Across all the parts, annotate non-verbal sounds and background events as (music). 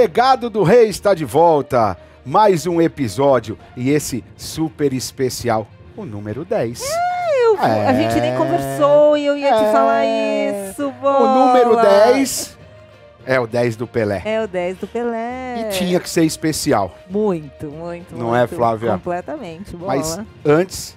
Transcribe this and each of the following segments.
legado do rei está de volta. Mais um episódio e esse super especial, o número 10. É, ah, eu, é, a gente nem é. conversou e eu ia é, te falar isso, bola. O número 10 é o 10 do Pelé. É o 10 do Pelé. E tinha que ser especial. Muito, muito, Não é, muito, é, Flávia? Completamente, bola. Mas antes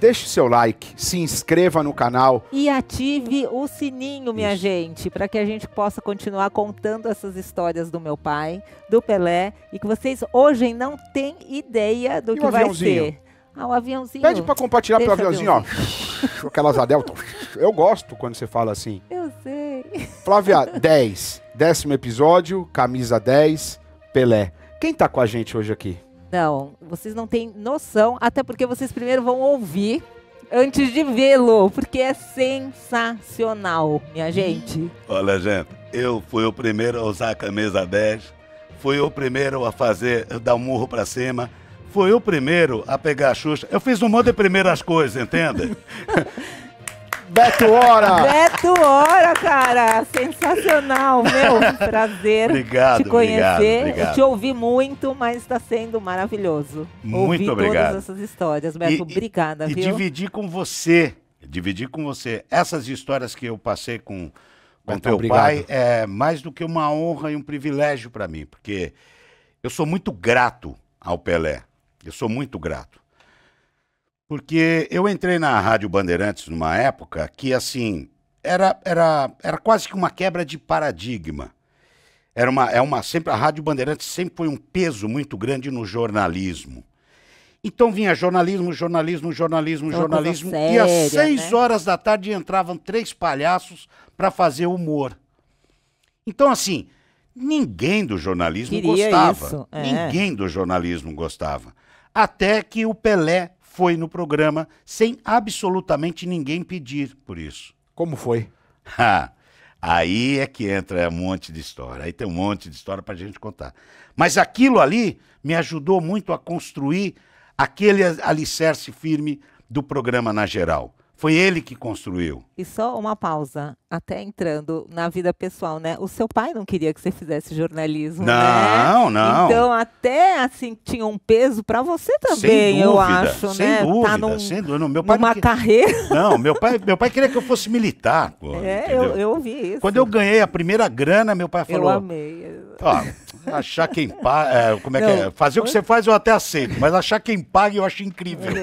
deixe seu like, se inscreva no canal. E ative o sininho, minha Isso. gente, para que a gente possa continuar contando essas histórias do meu pai, do Pelé, e que vocês hoje não têm ideia do e que vai ser. Ah, o aviãozinho. Pede para compartilhar Deixa pelo aviãozinho, aviãozinho. ó. Aquelas adeltas. (laughs) Eu gosto quando você fala assim. Eu sei. (laughs) Flávia, 10. Décimo episódio, camisa 10, Pelé. Quem tá com a gente hoje aqui? Não, vocês não têm noção, até porque vocês primeiro vão ouvir antes de vê-lo, porque é sensacional, minha gente. Olha, gente, eu fui o primeiro a usar a camisa 10, fui o primeiro a fazer, dar um murro pra cima, fui o primeiro a pegar a Xuxa. Eu fiz um monte de primeiras coisas, entende? (laughs) Beto Hora! Beto Hora, cara! Sensacional, meu! Prazer (laughs) obrigado, te conhecer. Obrigado, obrigado. Te ouvi muito, mas está sendo maravilhoso. Muito ouvir obrigado. todas essas histórias. Beto, e, obrigada, e, viu? E dividir com você, dividir com você essas histórias que eu passei com, com Beto, teu obrigado. pai é mais do que uma honra e um privilégio para mim, porque eu sou muito grato ao Pelé. Eu sou muito grato. Porque eu entrei na Rádio Bandeirantes numa época que, assim, era, era, era quase que uma quebra de paradigma. Era uma, é uma, sempre, a Rádio Bandeirantes sempre foi um peso muito grande no jornalismo. Então vinha jornalismo, jornalismo, jornalismo, jornalismo. Séria, e às seis né? horas da tarde entravam três palhaços para fazer humor. Então, assim, ninguém do jornalismo Queria gostava. Isso, é. Ninguém do jornalismo gostava. Até que o Pelé foi no programa sem absolutamente ninguém pedir por isso. Como foi? Ha, aí é que entra um monte de história. Aí tem um monte de história para a gente contar. Mas aquilo ali me ajudou muito a construir aquele alicerce firme do programa na geral. Foi ele que construiu. E só uma pausa, até entrando na vida pessoal, né? O seu pai não queria que você fizesse jornalismo, né? não, né? Não, Então até assim tinha um peso para você também, dúvida, eu acho, sem né? Tá dúvida, tá num, sem dúvida, meu pai numa que... carreira. (laughs) Não, meu pai, meu pai queria que eu fosse militar. Pô, é, eu, eu ouvi isso. Quando eu ganhei a primeira grana, meu pai falou. Eu amei. Ó, Achar quem paga. É, como é não. que é? Fazer o que você faz eu até aceito, mas achar quem paga eu acho incrível. (laughs)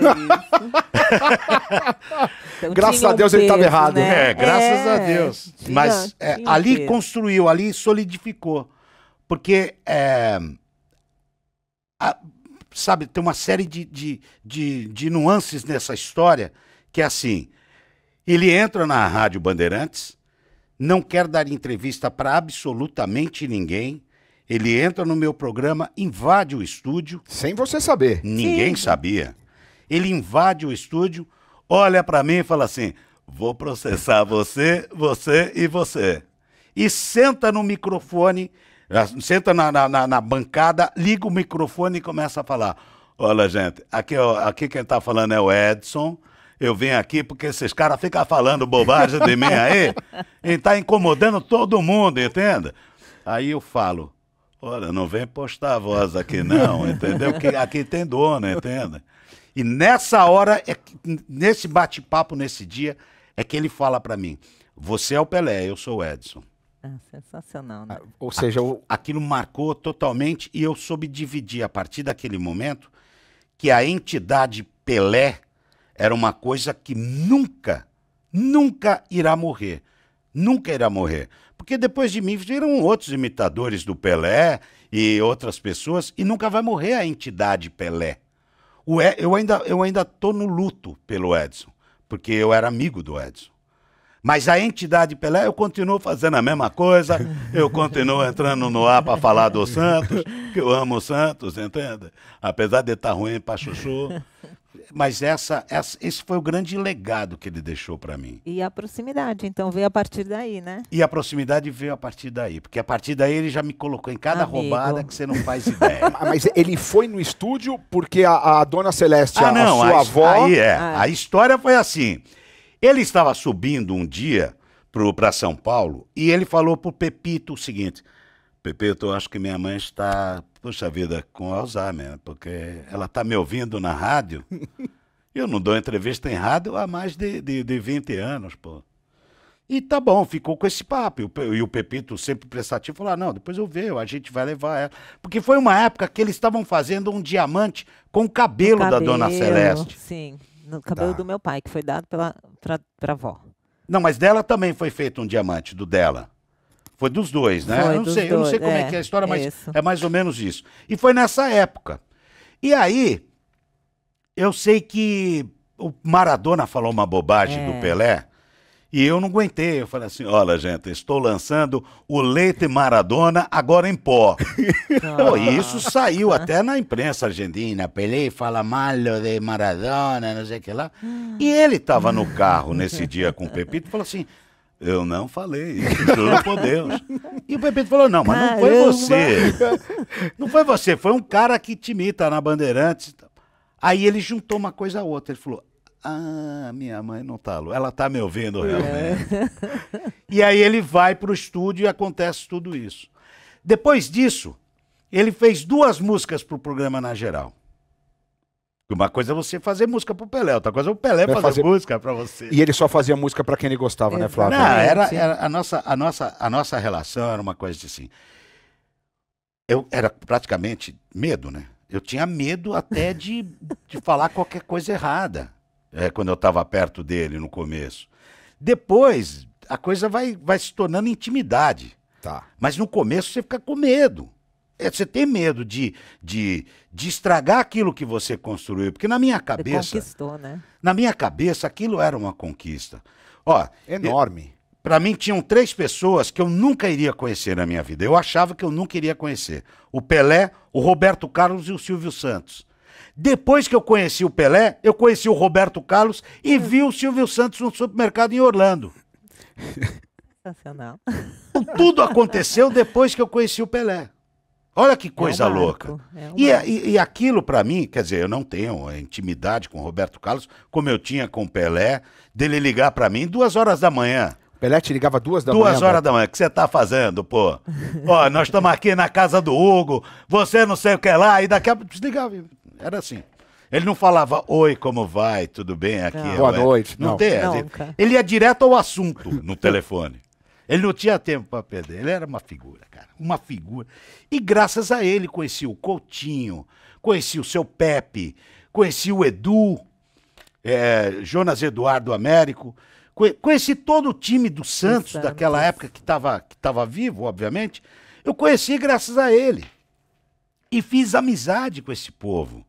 então, graças a Deus peso, ele estava errado. Né? né? É, graças é, a Deus. Tinha, mas é, ali peso. construiu, ali solidificou. Porque. É, a, sabe, tem uma série de, de, de, de nuances nessa história que é assim. Ele entra na Rádio Bandeirantes, não quer dar entrevista para absolutamente ninguém, ele entra no meu programa, invade o estúdio. Sem você saber. Ninguém Sim. sabia. Ele invade o estúdio, olha para mim e fala assim: vou processar você, você e você. E senta no microfone, senta na, na, na bancada, liga o microfone e começa a falar. Olha, gente, aqui, ó, é aqui quem está falando é o Edson eu vim aqui porque esses caras ficam falando bobagem de mim aí (laughs) e tá incomodando todo mundo, entenda? Aí eu falo, Olha, não vem postar a voz aqui não, entendeu? Que aqui tem dono, entende? E nessa hora, é nesse bate-papo, nesse dia, é que ele fala para mim, você é o Pelé, eu sou o Edson. É sensacional, né? Ah, ou seja, o... aquilo marcou totalmente e eu soube dividir a partir daquele momento que a entidade Pelé era uma coisa que nunca, nunca irá morrer. Nunca irá morrer. Porque depois de mim viram outros imitadores do Pelé e outras pessoas, e nunca vai morrer a entidade Pelé. O e, é, eu ainda eu ainda tô no luto pelo Edson, porque eu era amigo do Edson. Mas a entidade Pelé, eu continuo fazendo a mesma coisa, eu continuo entrando no ar para falar do Santos, que eu amo o Santos, entende? Apesar de estar tá ruim para chuchu, mas essa, essa, esse foi o grande legado que ele deixou para mim. E a proximidade, então, veio a partir daí, né? E a proximidade veio a partir daí, porque a partir daí ele já me colocou em cada Amigo. roubada que você não faz ideia. (laughs) mas ele foi no estúdio porque a, a dona Celeste, ah, a, não, a sua a, avó... Aí é, ah. a história foi assim. Ele estava subindo um dia para São Paulo e ele falou pro Pepito o seguinte... Pepito, eu acho que minha mãe está Puxa vida, com Alzheimer, porque ela está me ouvindo na rádio. eu não dou entrevista em rádio há mais de, de, de 20 anos, pô. E tá bom, ficou com esse papo. E o Pepito, sempre prestativo, falou: ah, não, depois eu vejo, a gente vai levar ela. Porque foi uma época que eles estavam fazendo um diamante com o cabelo, cabelo da Dona Celeste. Sim, no cabelo tá. do meu pai, que foi dado pela, a avó. Não, mas dela também foi feito um diamante, do dela. Foi dos dois, né? Foi eu não sei, dois. eu não sei como é, é que é a história, mas isso. é mais ou menos isso. E foi nessa época. E aí, eu sei que o Maradona falou uma bobagem é. do Pelé. E eu não aguentei. Eu falei assim: olha, gente, estou lançando o leite Maradona agora em pó. (laughs) Pô, e isso saiu até na imprensa argentina. Pelé fala mal de Maradona, não sei o que lá. E ele estava no carro nesse dia com o Pepito e falou assim: eu não falei, juro por Deus. E o Pepito falou: não, mas não foi você. Não foi você, foi um cara que te imita na Bandeirantes. Aí ele juntou uma coisa a outra. Ele falou: ah, minha mãe não tá louca. Ela tá me ouvindo é. realmente. É. E aí ele vai pro estúdio e acontece tudo isso. Depois disso, ele fez duas músicas pro programa na geral. Uma coisa é você fazer música pro Pelé, outra coisa é o Pelé é fazer, fazer, música pra você. E ele só fazia música pra quem ele gostava, é, né, Flávio? Não, é, era, era, a, nossa, a, nossa, a nossa relação era uma coisa assim. Eu era praticamente medo, né? Eu tinha medo até (laughs) de, de falar qualquer coisa errada é, quando eu estava perto dele no começo. Depois, a coisa vai, vai se tornando intimidade. Tá. Mas no começo você fica com medo. É você ter medo de, de, de estragar aquilo que você construiu. Porque na minha cabeça. Você conquistou, né? Na minha cabeça, aquilo era uma conquista. Ó, Enorme. Para mim, tinham três pessoas que eu nunca iria conhecer na minha vida. Eu achava que eu nunca iria conhecer: o Pelé, o Roberto Carlos e o Silvio Santos. Depois que eu conheci o Pelé, eu conheci o Roberto Carlos e (laughs) vi o Silvio Santos no supermercado em Orlando. Sensacional. Então, tudo aconteceu depois que eu conheci o Pelé. Olha que coisa é um louca. É um e, e, e, aquilo para mim, quer dizer, eu não tenho intimidade com o Roberto Carlos, como eu tinha com o Pelé, dele ligar para mim duas horas da manhã. O Pelé te ligava duas da duas manhã. Duas horas da manhã. O que você tá fazendo, pô? (laughs) Ó, nós estamos aqui na casa do Hugo, você não sei o que lá, e daqui a pouco desligava. Era assim. Ele não falava, oi, como vai, tudo bem aqui? Boa é. noite. Não, não tem. É não, ele ia direto ao assunto no (laughs) telefone. Ele não tinha tempo para perder. Ele era uma figura, cara. Uma figura. E graças a ele conheci o Coutinho, conheci o seu Pepe, conheci o Edu, é, Jonas Eduardo Américo. Conheci todo o time do Santos, daquela época que estava que tava vivo, obviamente. Eu conheci graças a ele. E fiz amizade com esse povo.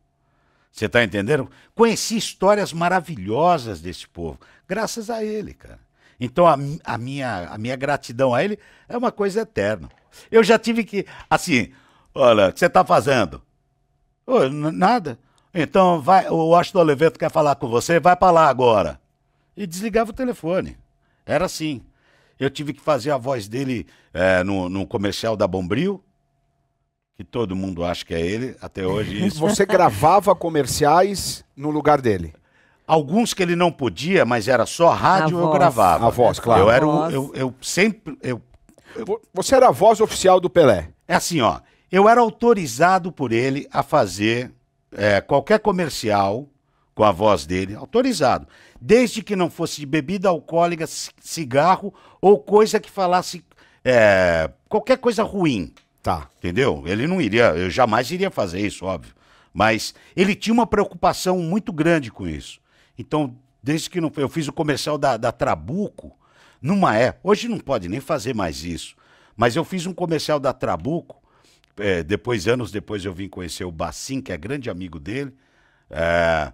Você está entendendo? Conheci histórias maravilhosas desse povo, graças a ele, cara. Então a, a, minha, a minha gratidão a ele é uma coisa eterna. Eu já tive que, assim, olha, o que você está fazendo? Oh, nada. Então vai, o Washington Oliveto quer falar com você, vai para lá agora. E desligava o telefone. Era assim. Eu tive que fazer a voz dele é, no, no comercial da Bombril, que todo mundo acha que é ele, até hoje. Isso. Você gravava comerciais no lugar dele? Alguns que ele não podia, mas era só rádio, a eu voz. gravava. A voz, claro. Eu, era o, eu, eu sempre. Eu, eu, Você era a voz oficial do Pelé. É assim, ó. Eu era autorizado por ele a fazer é, qualquer comercial com a voz dele, autorizado. Desde que não fosse de bebida alcoólica, cigarro ou coisa que falasse. É, qualquer coisa ruim. Tá. Entendeu? Ele não iria. Eu jamais iria fazer isso, óbvio. Mas ele tinha uma preocupação muito grande com isso. Então, desde que não, eu fiz o comercial da, da Trabuco, numa época, hoje não pode nem fazer mais isso, mas eu fiz um comercial da Trabuco, é, depois, anos depois, eu vim conhecer o Bacim, que é grande amigo dele, é,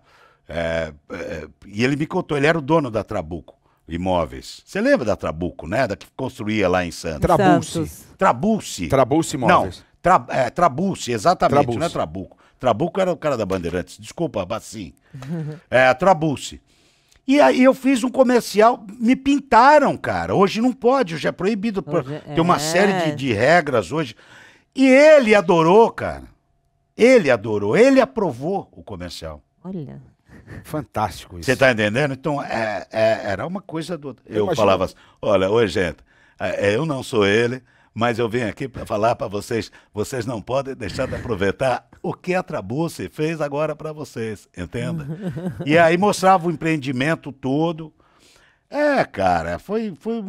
é, é, e ele me contou, ele era o dono da Trabuco Imóveis. Você lembra da Trabuco, né? Da que construía lá em Santos. Trabuce. Trabuce. Trabuce Imóveis. Não, tra, é, Trabuce, exatamente, Trabuce. não é Trabuco. Trabuco era o cara da Bandeirantes, desculpa, Bacim. (laughs) É, Trabuce. E aí eu fiz um comercial, me pintaram, cara. Hoje não pode, hoje é proibido. Hoje é. Tem uma série de, de regras hoje. E ele adorou, cara. Ele adorou, ele aprovou o comercial. Olha. Fantástico isso. Você tá entendendo? Então, é, é, era uma coisa do. Eu, eu falava assim: olha, oi, gente, é, eu não sou ele. Mas eu vim aqui para falar para vocês, vocês não podem deixar de aproveitar o que a Trabuce fez agora para vocês, entenda? E aí mostrava o empreendimento todo. É, cara, foi, foi,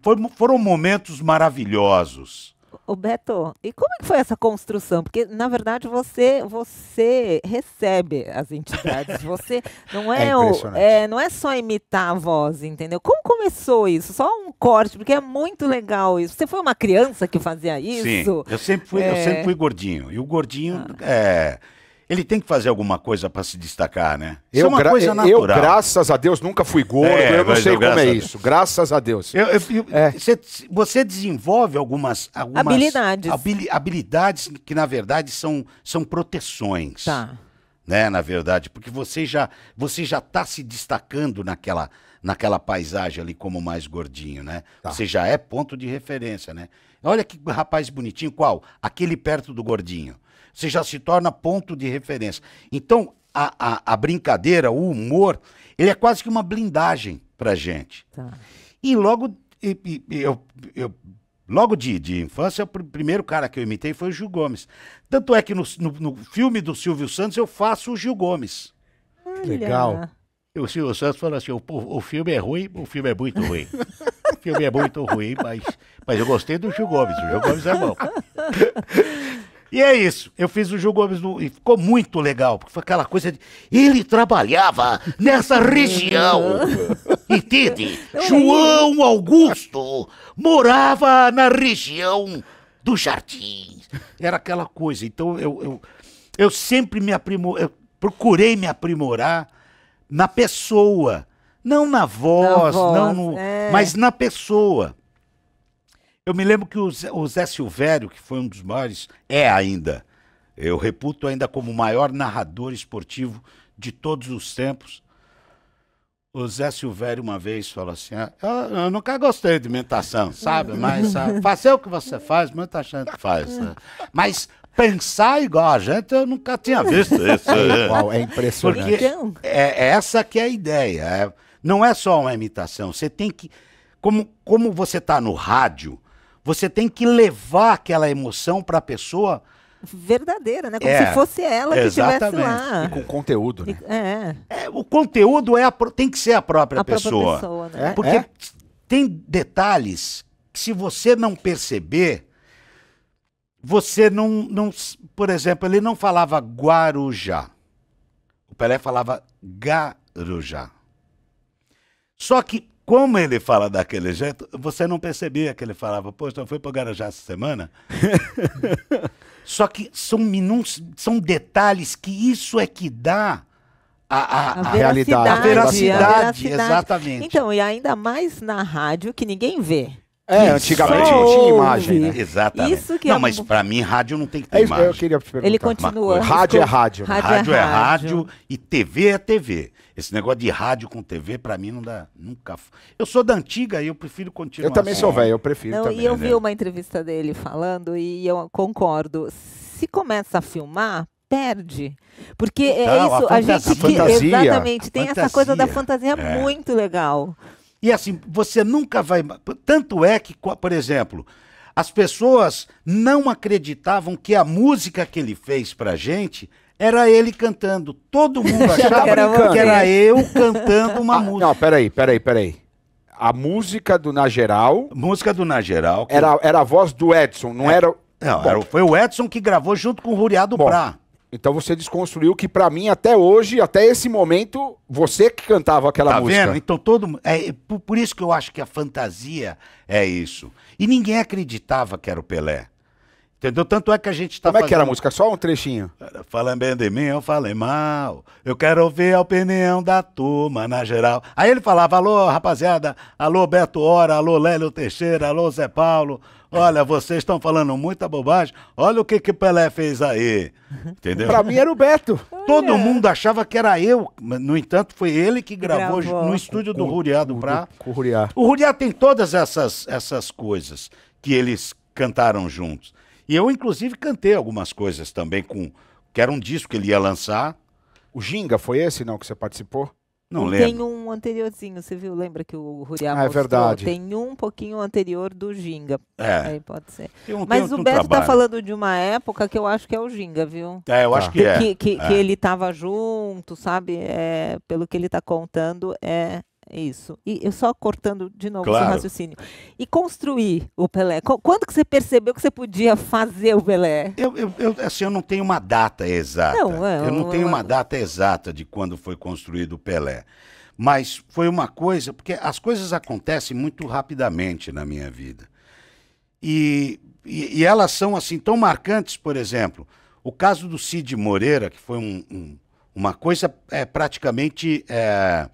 foi, foram momentos maravilhosos o Beto, e como é que foi essa construção? Porque, na verdade, você você recebe as entidades, você (laughs) não é, é, o, é, não é só imitar a voz, entendeu? Como começou isso? Só um corte, porque é muito legal isso. Você foi uma criança que fazia isso? Sim, eu sempre fui, é... eu sempre fui gordinho. E o gordinho ah. é ele tem que fazer alguma coisa para se destacar, né? Isso eu, é uma coisa natural. Eu, graças a Deus, nunca fui gordo, é, eu não sei eu como é isso. Graças a Deus. Eu, eu, é. você, você, desenvolve algumas, algumas habilidades. habilidades que, na verdade, são, são proteções. Tá. Né, na verdade, porque você já você já está se destacando naquela naquela paisagem ali como mais gordinho, né? Tá. Você já é ponto de referência, né? Olha que rapaz bonitinho, qual? Aquele perto do gordinho. Você já se torna ponto de referência. Então, a, a, a brincadeira, o humor, ele é quase que uma blindagem pra gente. Tá. E logo, e, e, eu, eu Logo de, de infância, o pr primeiro cara que eu imitei foi o Gil Gomes. Tanto é que no, no, no filme do Silvio Santos eu faço o Gil Gomes. Olha. Legal. E o Silvio Santos falou assim: o, o, filme é ruim, o filme é muito ruim. (laughs) o filme é muito ruim, mas, mas eu gostei do Gil Gomes. O Gil Gomes é bom. (laughs) E é isso. Eu fiz o Gil Gomes no... e ficou muito legal, porque foi aquela coisa de. Ele trabalhava nessa uhum. região. (laughs) Entende? É João Augusto morava na região dos jardins. Era aquela coisa. Então eu, eu, eu sempre me aprimor. Eu procurei me aprimorar na pessoa. Não na voz, na voz não no... é. mas na pessoa. Eu me lembro que o Zé, Silvério, que foi um dos maiores, é ainda, eu reputo ainda como o maior narrador esportivo de todos os tempos. O Zé Silvério uma vez falou assim: ah, eu, eu, nunca gostei de imitação, sabe? Mas ah, sabe, (laughs) fazer o que você faz, muita gente faz. Né? Mas pensar igual a gente, eu nunca tinha visto (laughs) isso. É, né? é impressionante. É, é, essa que é a ideia. É, não é só uma imitação. Você tem que. Como, como você está no rádio, você tem que levar aquela emoção para a pessoa verdadeira, né? Como é, se fosse ela que estivesse lá. E com conteúdo, né? E, é. é. O conteúdo é a, tem que ser a própria a pessoa. Própria pessoa né? é, porque é. tem detalhes que se você não perceber, você não, não... Por exemplo, ele não falava Guarujá. O Pelé falava Garujá. Só que como ele fala daquele jeito, você não percebia que ele falava, poxa, então eu fui para o Garajá essa semana. (laughs) Só que são minúcias, são detalhes que isso é que dá a, a, a, a realidade. A veracidade, a veracidade, exatamente. Então, e ainda mais na rádio que ninguém vê. É, antigamente não tinha imagem, né? Exatamente. Isso que é não, é um... mas para mim rádio não tem que ter é isso, imagem. Eu queria te perguntar. Ele continua. Rádio é rádio. rádio. Rádio, é, rádio, rádio é rádio é e TV é TV. Esse negócio de rádio com TV, pra mim, não dá. Nunca. Eu sou da antiga e eu prefiro continuar. Eu também assim. sou velho, eu prefiro. Não, também, e eu né? vi uma entrevista dele falando e eu concordo. Se começa a filmar, perde. Porque é isso, a, a gente. Que, exatamente, tem fantasia, essa coisa da fantasia é. muito legal. E assim, você nunca vai. Tanto é que, por exemplo, as pessoas não acreditavam que a música que ele fez pra gente era ele cantando. Todo mundo (laughs) achava brincando. que era eu cantando uma ah, música. Não, peraí, peraí, peraí. A música do Na Geral. Música do Na Geral. Que... Era, era a voz do Edson, não é. era. Não, Bom, era, foi o Edson que gravou junto com o Ruriado Bom, Prá. Então você desconstruiu que para mim até hoje, até esse momento, você que cantava aquela tá música. Tá vendo? Então todo é por isso que eu acho que a fantasia é isso. E ninguém acreditava que era o Pelé. Entendeu? Tanto é que a gente está Como fazendo... é que era a música? Só um trechinho. Falando bem de mim, eu falei mal. Eu quero ouvir a opinião da turma, na geral. Aí ele falava, alô, rapaziada, alô, Beto Hora, alô, Lélio Teixeira, alô, Zé Paulo. Olha, vocês estão falando muita bobagem. Olha o que que Pelé fez aí. Uhum. Entendeu? pra mim era o Beto. Todo Olha. mundo achava que era eu. No entanto, foi ele que gravou, gravou. no estúdio do Ruriá do Prá. O Ruriá. O Ruriá tem todas essas, essas coisas que eles cantaram juntos. E eu, inclusive, cantei algumas coisas também com. Que era um disco que ele ia lançar. O Ginga foi esse, não, que você participou? Não lembro. Tem um anteriorzinho, você viu? Lembra que o Ruriá ah, É verdade. Tem um pouquinho anterior do Ginga. É. Aí pode ser. Um, Mas um, o Beto está falando de uma época que eu acho que é o Ginga, viu? É, eu acho que, que é. Que, que, é. que ele estava junto, sabe? É, pelo que ele está contando, é é isso. E eu só cortando de novo claro. o raciocínio. E construir o Pelé. Quando que você percebeu que você podia fazer o Pelé? Eu, eu, eu assim, eu não tenho uma data exata. Não, eu, eu não tenho é. uma data exata de quando foi construído o Pelé. Mas foi uma coisa, porque as coisas acontecem muito rapidamente na minha vida. E, e, e elas são assim tão marcantes, por exemplo, o caso do Cid Moreira, que foi um, um, uma coisa é, praticamente. É,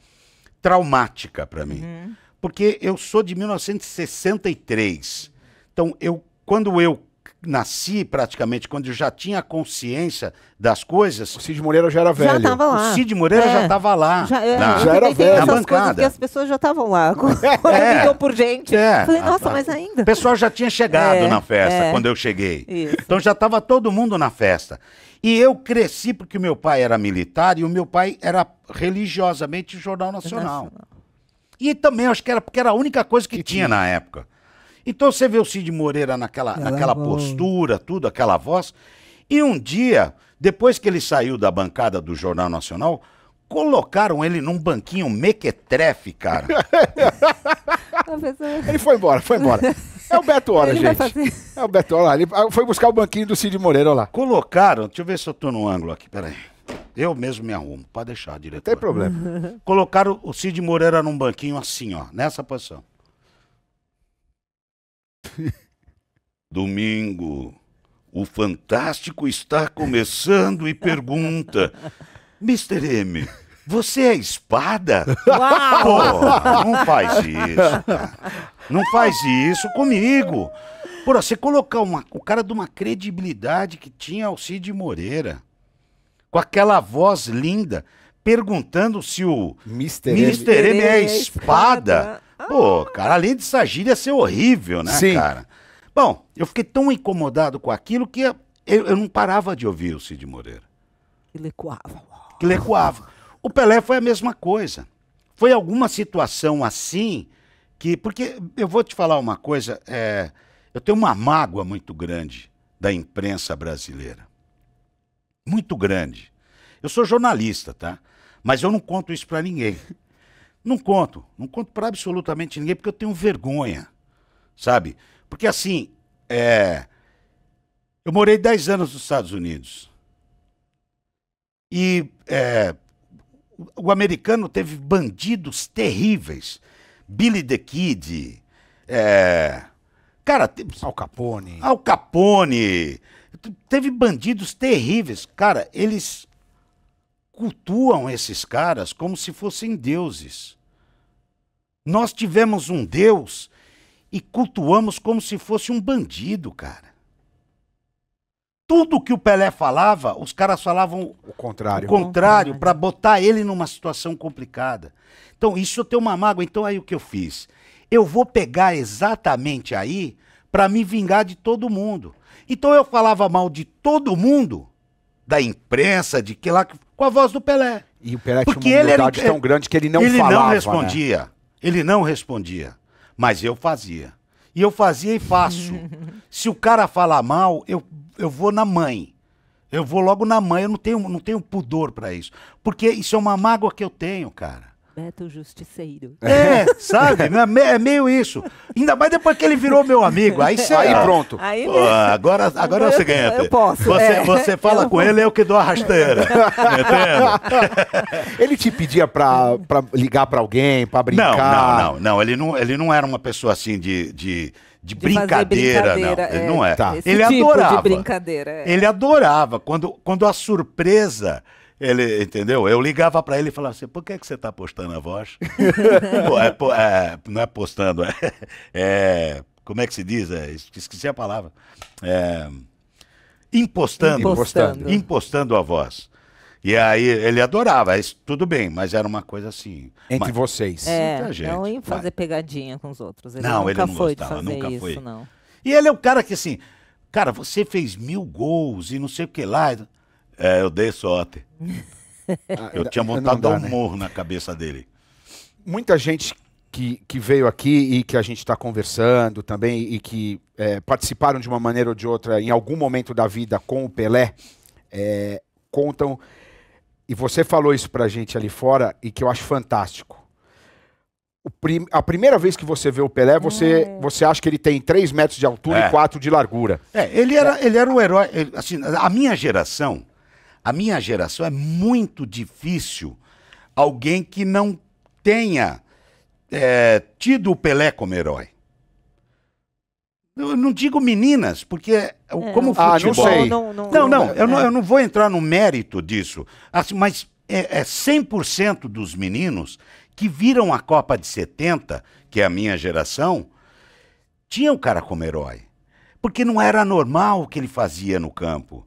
traumática para mim. Uhum. Porque eu sou de 1963. Então, eu, quando eu nasci praticamente, quando eu já tinha consciência das coisas. O Cid Moreira já era velho. Já estava lá. O Cid Moreira é. já estava lá. Já, é, na, já era velho. Na bancada. Que as pessoas já estavam lá. Quando (laughs) é. por gente. É. Falei, nossa, a, a, mas ainda. O pessoal já tinha chegado é. na festa é. quando eu cheguei. Isso. Então já estava todo mundo na festa. E eu cresci porque meu pai era militar e o meu pai era religiosamente Jornal Nacional. Nacional. E também acho que era porque era a única coisa que, que tinha, tinha na época. Então você vê o Cid Moreira naquela, é naquela postura, tudo, aquela voz. E um dia, depois que ele saiu da bancada do Jornal Nacional, colocaram ele num banquinho mequetrefe, cara. (laughs) Tá assim. ele foi embora, foi embora. É o Beto Hora, ele gente. Fazer... É o Beto Hora. Ele foi buscar o banquinho do Cid Moreira, olha lá. Colocaram, deixa eu ver se eu tô no ângulo aqui, peraí. Eu mesmo me arrumo, pode deixar, diretor. Não tem problema. Colocaram o Cid Moreira num banquinho assim, ó, nessa posição. Domingo, o Fantástico está começando e pergunta: Mr. M, você é espada? Pô, não faz isso, cara. Não faz isso comigo. Porra, você colocar uma, o cara de uma credibilidade que tinha Cid Moreira, com aquela voz linda, perguntando se o Mr. M, Mr. M é, é espada. Pô, cara, além de gíria ser horrível, né, Sim. cara? Bom, eu fiquei tão incomodado com aquilo que eu, eu não parava de ouvir o Cid Moreira. Que lecoava. Que lecoava. O Pelé foi a mesma coisa. Foi alguma situação assim que. Porque eu vou te falar uma coisa, é, eu tenho uma mágoa muito grande da imprensa brasileira. Muito grande. Eu sou jornalista, tá? Mas eu não conto isso para ninguém. Não conto. Não conto para absolutamente ninguém, porque eu tenho vergonha. Sabe? Porque assim, é... eu morei 10 anos nos Estados Unidos. E é... o americano teve bandidos terríveis. Billy the Kid. É... Cara, Al Capone. Al Capone. Teve bandidos terríveis. Cara, eles cultuam esses caras como se fossem deuses. Nós tivemos um Deus e cultuamos como se fosse um bandido, cara. Tudo que o Pelé falava, os caras falavam o contrário, o contrário para botar ele numa situação complicada. Então, isso eu tenho uma mágoa. Então, aí o que eu fiz? Eu vou pegar exatamente aí para me vingar de todo mundo. Então, eu falava mal de todo mundo da imprensa, de que lá com a voz do Pelé. E o Pelé Porque tinha uma humildade ele era, tão grande que ele não ele falava. Ele né? não respondia. Né? Ele não respondia. Mas eu fazia. E eu fazia e faço. (laughs) Se o cara falar mal, eu, eu vou na mãe. Eu vou logo na mãe. Eu não tenho, não tenho pudor para isso. Porque isso é uma mágoa que eu tenho, cara. Beto Justiceiro. É, sabe? É, é meio isso. Ainda mais depois que ele virou meu amigo. Aí, você, aí pronto. Aí Pô, agora agora eu, você ganha. Eu posso. Você, é. você fala eu com vou. ele, eu é que dou a rasteira. (laughs) Tá Entendo? Ele te pedia pra, pra ligar pra alguém, pra brincar? Não, não, não. não. Ele, não ele não era uma pessoa assim de, de de, de brincadeira, brincadeira, não. É, ele não é. Tá. ele tipo adorava. É. Ele adorava. Quando, quando a surpresa ele, entendeu? Eu ligava para ele e falava assim, por que, é que você está postando a voz? (laughs) é, é, não é postando, é, (laughs) é, Como é que se diz? É, esqueci a palavra. É, impostando, impostando. Impostando a voz. E aí ele adorava, isso, tudo bem, mas era uma coisa assim. Entre mas, vocês. É, gente, não ia fazer pegadinha com os outros. Ele não, ele não foi gostava, nunca isso, foi. Não. E ele é o cara que assim, cara, você fez mil gols e não sei o que lá. É, eu dei sorte. (laughs) Ah, eu tinha montado dá, um né? morro na cabeça dele. Muita gente que, que veio aqui e que a gente está conversando também e que é, participaram de uma maneira ou de outra em algum momento da vida com o Pelé, é, contam. E você falou isso pra gente ali fora e que eu acho fantástico. Prim, a primeira vez que você vê o Pelé, você, é. você acha que ele tem 3 metros de altura é. e 4 de largura. É, ele era, ele era um herói. Ele, assim, a minha geração a minha geração é muito difícil alguém que não tenha é, tido o Pelé como herói. Eu não digo meninas, porque é, é. como ah, futebol... Ah, não, não, não, não, eu, não é. eu não vou entrar no mérito disso, assim, mas é, é 100% dos meninos que viram a Copa de 70, que é a minha geração, tinham o cara como herói. Porque não era normal o que ele fazia no campo.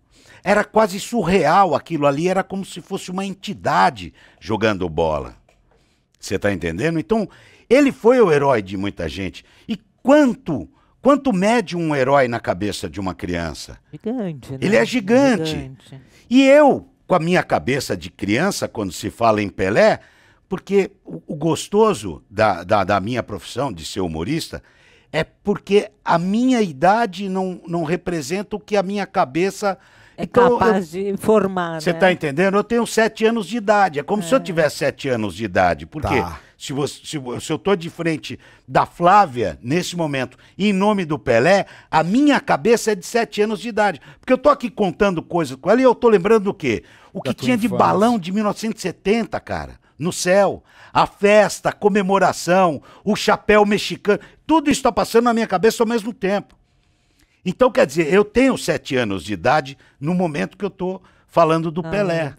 Era quase surreal aquilo ali, era como se fosse uma entidade jogando bola. Você está entendendo? Então, ele foi o herói de muita gente. E quanto, quanto mede um herói na cabeça de uma criança? Gigante, né? Ele é gigante. gigante. E eu, com a minha cabeça de criança, quando se fala em Pelé, porque o, o gostoso da, da, da minha profissão de ser humorista é porque a minha idade não, não representa o que a minha cabeça é então, capaz eu, de informar. Você está né? Tá entendendo? Eu tenho sete anos de idade. É como é. se eu é. tivesse sete anos de idade. Porque tá. Se, você, se, se eu estou de frente da Flávia, nesse momento, em nome do Pelé, a minha cabeça é de sete anos de idade. Porque eu estou aqui contando coisas com ela e eu estou lembrando do quê? O que da tinha de balão de 1970, cara no céu, a festa, a comemoração, o chapéu mexicano, tudo isso está passando na minha cabeça ao mesmo tempo. Então, quer dizer, eu tenho sete anos de idade no momento que eu estou falando do ah, Pelé. É.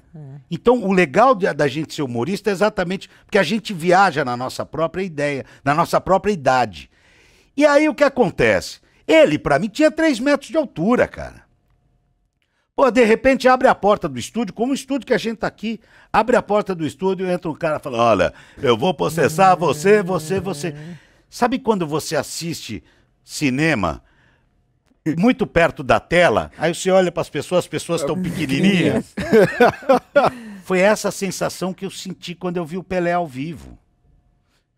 Então, o legal de, da gente ser humorista é exatamente porque a gente viaja na nossa própria ideia, na nossa própria idade. E aí o que acontece? Ele, para mim, tinha três metros de altura, cara. Pô, de repente abre a porta do estúdio, como o estúdio que a gente tá aqui, abre a porta do estúdio entra um cara falando: Olha, eu vou processar você, você, você. Hum. Sabe quando você assiste cinema muito perto da tela, aí você olha para as pessoas, as pessoas estão pequenininhas. (laughs) Foi essa sensação que eu senti quando eu vi o Pelé ao vivo.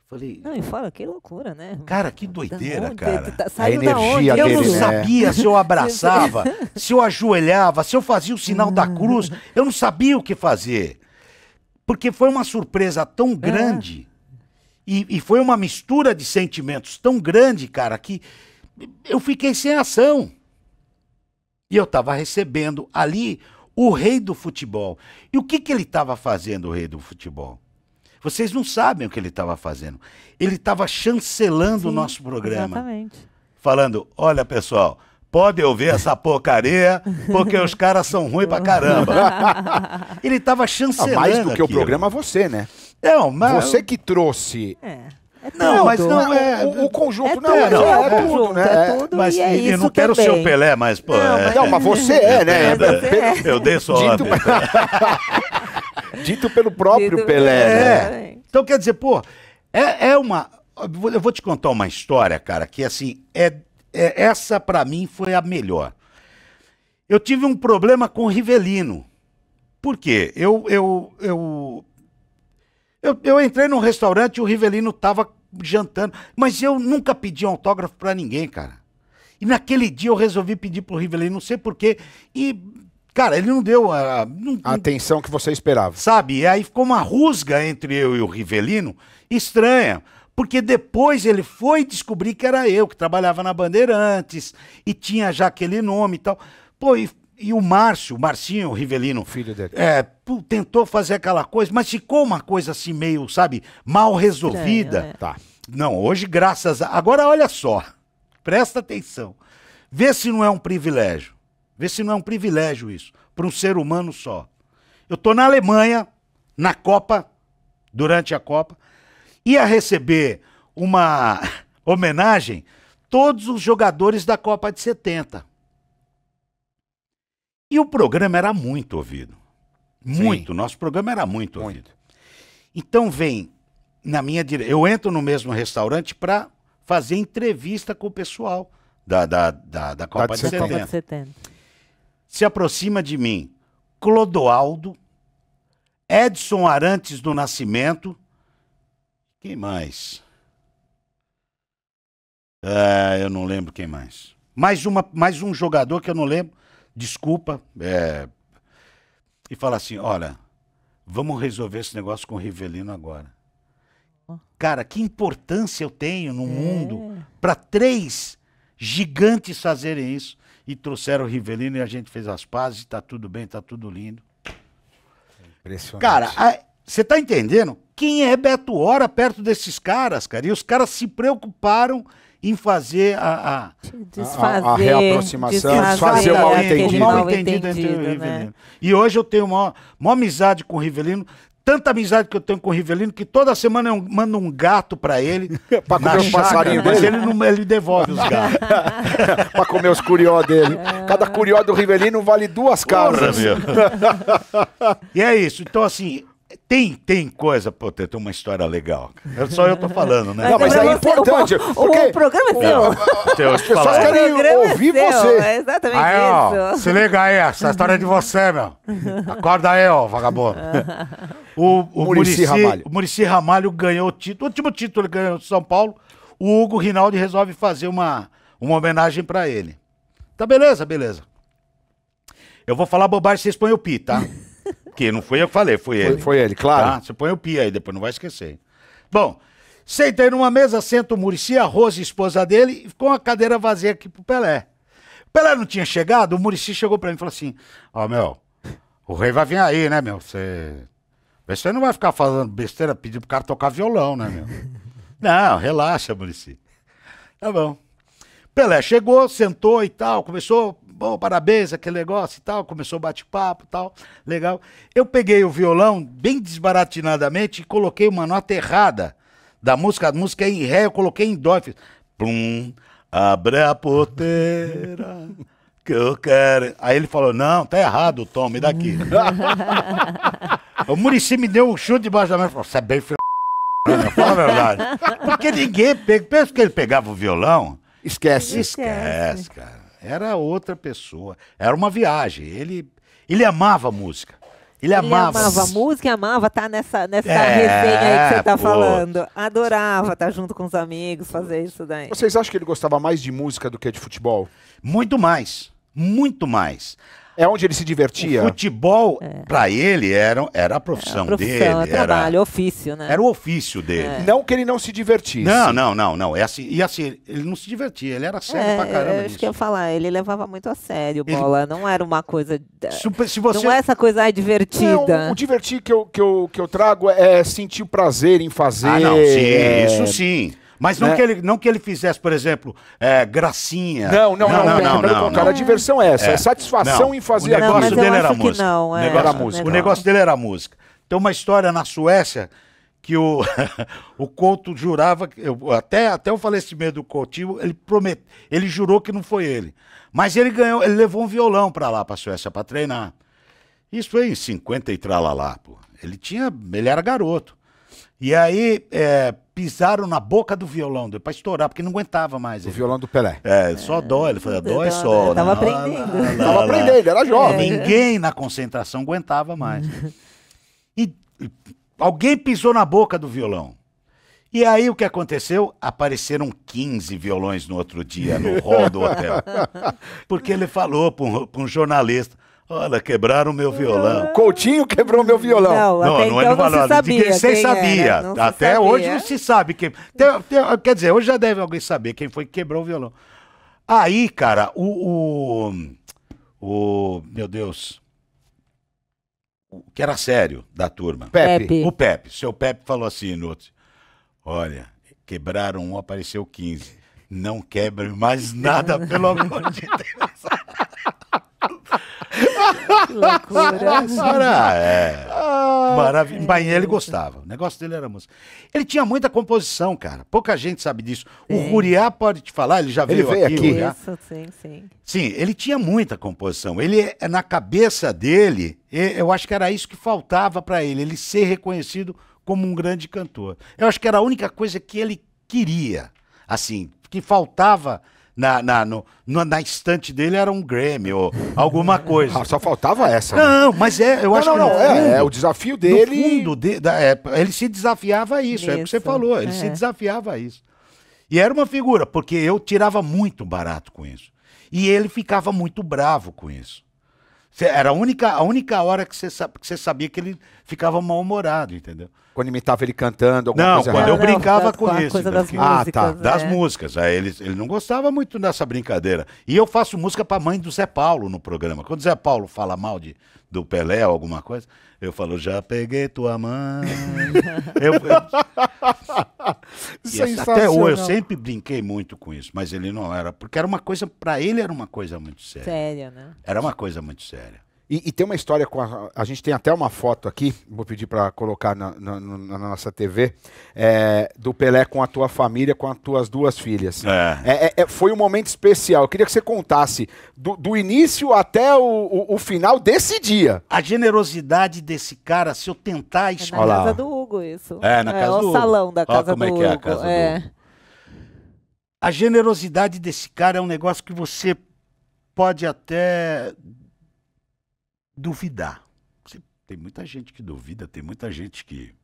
Falei. Não, e fala, que loucura, né? Cara, que doideira, cara. Tá, a energia dele, Eu não é. sabia se eu abraçava, (laughs) se eu ajoelhava, se eu fazia o sinal da cruz. Eu não sabia o que fazer. Porque foi uma surpresa tão é. grande. E, e foi uma mistura de sentimentos tão grande, cara, que eu fiquei sem ação. E eu estava recebendo ali o rei do futebol. E o que, que ele estava fazendo, o rei do futebol? Vocês não sabem o que ele estava fazendo. Ele estava chancelando Sim, o nosso programa. Exatamente. Falando: olha, pessoal, pode eu ver essa porcaria, porque os caras são ruins pra caramba. (laughs) ele estava chancelando. Ah, mais do que aquilo. o programa, você, né? Não, mas... Você que trouxe é. É não, tudo. mas não é. O, o conjunto é não, tudo, não, é, é tudo, é né? É, é tudo, mas e é eu não quero também. ser o Pelé, mas, pô. Não, é. mas, não, mas você (laughs) é, né? Você eu dei só. Dito, (laughs) Dito pelo próprio Dito Pelé, né? Então quer dizer, pô, é, uma. Eu vou te contar uma história, cara, que assim, é, essa para mim foi a melhor. Eu tive um problema com o Rivelino. Por quê? Eu, eu, eu eu, eu entrei num restaurante e o Rivelino tava jantando, mas eu nunca pedi autógrafo para ninguém, cara. E naquele dia eu resolvi pedir pro Rivelino, não sei porquê, e, cara, ele não deu a, não, a atenção que você esperava. Sabe? E aí ficou uma rusga entre eu e o Rivelino estranha porque depois ele foi descobrir que era eu, que trabalhava na Bandeirantes e tinha já aquele nome e tal. Pô, e e o Márcio, Marcinho Rivelino. O filho dele. É, tentou fazer aquela coisa, mas ficou uma coisa assim meio, sabe, mal resolvida. é. Tá. Não, hoje, graças a. Agora, olha só. Presta atenção. Vê se não é um privilégio. Vê se não é um privilégio isso. Para um ser humano só. Eu tô na Alemanha, na Copa, durante a Copa, ia receber uma (laughs) homenagem todos os jogadores da Copa de 70. E o programa era muito ouvido. Muito. Sim. Nosso programa era muito, muito. ouvido. Então vem na minha direita. Eu entro no mesmo restaurante para fazer entrevista com o pessoal da, da, da, da Copa, de 70. Copa de 70. Se aproxima de mim Clodoaldo, Edson Arantes do Nascimento. Quem mais? Ah, eu não lembro quem mais. Mais, uma, mais um jogador que eu não lembro desculpa, é, e fala assim: olha, vamos resolver esse negócio com o Rivelino agora. Cara, que importância eu tenho no é. mundo para três gigantes fazerem isso. E trouxeram o Rivelino e a gente fez as pazes, tá tudo bem, tá tudo lindo. Impressionante. Cara, você tá entendendo? Quem é Beto Hora perto desses caras, cara? E os caras se preocuparam em fazer a, a, a, a reaproximação, desfazer o mal é, entendido. O mal entendido entre o né? Rivelino. Né? E hoje eu tenho uma, maior amizade com o Rivelino, tanta amizade que eu tenho com o Rivelino que toda semana eu mando um gato para ele. (laughs) para comer os passarinhos dele? Mas ele, não, ele devolve os gatos. (laughs) para comer os curió dele. Cada curió do Rivelino vale duas casas. (laughs) e é isso. Então, assim, tem, tem coisa, pô, tem uma história legal. É só eu tô falando, né? Não, mas é, é importante. O, porque é o programa é seu. As só querem ouvir é você. É exatamente aí, ó, se liga aí, essa história é de você, meu. Acorda aí, ó, vagabundo. o o Murici Ramalho. O Murici Ramalho ganhou o título, o último título ele ganhou de São Paulo. O Hugo Rinaldi resolve fazer uma, uma homenagem pra ele. Tá beleza, beleza. Eu vou falar bobagem, vocês põem o pi, tá? Que não fui eu que falei, foi, ele. Foi ele, claro. Tá? Você põe o pi aí, depois não vai esquecer. Bom, sentei numa mesa, sento o Murici, a Rose, esposa dele, com a cadeira vazia aqui pro Pelé. O Pelé não tinha chegado, o Murici chegou pra mim e falou assim: Ó, oh, meu, o rei vai vir aí, né, meu? Você. Você não vai ficar falando besteira, pedir pro cara tocar violão, né, meu? (laughs) não, relaxa, Murici. Tá bom. Pelé chegou, sentou e tal, começou bom, parabéns, aquele negócio e tal. Começou o bate-papo e tal, legal. Eu peguei o violão bem desbaratinadamente e coloquei uma nota errada da música. A música é em ré, eu coloquei em dó. Fiz, plum, abre a porteira. que eu quero. Aí ele falou: não, tá errado, Tom, me dá aqui. (laughs) o Murici me deu um chute debaixo da mão e falou: você é bem filho. Né, Fala a verdade. Porque ninguém pega. Pensa que ele pegava o violão. Esquece. Esquece, Esquece cara. Era outra pessoa. Era uma viagem. Ele, ele amava música. Ele, ele amava. a música e amava estar tá nessa, nessa é, resenha aí que você está falando. Adorava estar tá junto com os amigos, fazer isso daí. Vocês acham que ele gostava mais de música do que de futebol? Muito mais. Muito mais. É onde ele se divertia? O futebol, é. para ele, era, era a profissão, a profissão dele. É era trabalho, era, ofício, né? Era o ofício dele. É. Não que ele não se divertisse. Não, não, não, não. E é assim, e assim ele não se divertia, ele era sério é, pra caramba. Acho que eu ia falar, ele levava muito a sério bola. Ele... Não era uma coisa. Super, se você... Não é essa coisa aí divertida. Não, o divertir que eu, que, eu, que eu trago é sentir prazer em fazer. Ah, não, sim, isso sim. Mas não, né? que, ele, não que ele fizesse, por exemplo, é, gracinha. Não, não, não, não. não, não, não, não cara, a diversão é essa, é, é. satisfação em fazer O negócio dele era música. Não, é. era é música. O negócio dele era música. Tem uma história na Suécia que o, (laughs) o Couto jurava, eu, até, até o falecimento do Coutinho, ele, promete ele jurou que não foi ele. Mas ele ganhou, ele levou um violão para lá, para Suécia, para treinar. Isso foi em 50 e tralalá, pô. Ele tinha, ele era garoto. E aí é, pisaram na boca do violão deu para estourar, porque não aguentava mais. O ele. violão do Pelé. É, só dó. Ele falou, dó é só. Né? Tava né? aprendendo. Lá, lá, lá, tava aprendendo, era jovem. É. Ninguém na concentração aguentava mais. e, e alguém pisou na boca do violão. E aí o que aconteceu? Apareceram 15 violões no outro dia, no hall do hotel. (laughs) Porque ele falou para um, um, jornalista: Olha, quebraram meu violão. Coutinho quebrou meu violão. Não, não, até não, é então não, não se sabia. Quem, quem sabia. Era, não até sabia. hoje não se sabe quem. Tem, tem, quer dizer, hoje já deve alguém saber quem foi que quebrou o violão. Aí, cara, o. O. o meu Deus. O que era sério da turma. Pepe. Pepe. O Pepe. Seu Pepe falou assim, no outro, Olha, quebraram um, apareceu 15. Não quebre mais nada, (laughs) pelo amor de Deus. Loucura. é. Maravilha. Mas ele gostava. O negócio dele era música. Ele tinha muita composição, cara. Pouca gente sabe disso. O Sim. Ruriá pode te falar, ele já ele veio, aqui. aqui. Isso, sim, sim. Sim, ele tinha muita composição. Ele, é, é, na cabeça dele, eu acho que era isso que faltava para ele, ele ser reconhecido como um grande cantor. Eu acho que era a única coisa que ele queria, assim, que faltava na, na, no, na, na estante dele era um Grammy ou alguma coisa. Ah, só faltava essa. Né? Não, mas é, eu não, acho não, que. Não, é, é, o desafio dele. Fundo de, da, é, ele se desafiava a isso, isso, é o que você falou, ele é. se desafiava a isso. E era uma figura, porque eu tirava muito barato com isso. E ele ficava muito bravo com isso. Era a única, a única hora que você, que você sabia que ele ficava mal-humorado, entendeu? Quando imitava ele cantando, alguma não, coisa quando eu não, brincava com, com isso. Das ah, músicas, ah, tá. Né? Das músicas. Aí ele, ele não gostava muito dessa brincadeira. E eu faço música pra mãe do Zé Paulo no programa. Quando o Zé Paulo fala mal de, do Pelé ou alguma coisa, eu falo, já peguei tua mãe. (laughs) eu, eu... Até hoje, eu sempre brinquei muito com isso, mas ele não era. Porque era uma coisa, para ele era uma coisa muito séria. Séria, né? Era uma coisa muito séria. E, e, tem uma história com a, a gente tem até uma foto aqui, vou pedir para colocar na, na, na, nossa TV, é, do Pelé com a tua família, com as tuas duas filhas. É. É, é. é, foi um momento especial. Eu queria que você contasse do, do início até o, o, o, final desse dia. A generosidade desse cara, se eu tentar explicar. É na casa do Hugo isso. É na é, casa do Hugo. salão da casa como do é que é a casa do Hugo. A generosidade desse cara é um negócio que você pode até duvidar. Tem muita gente que duvida, tem muita gente que,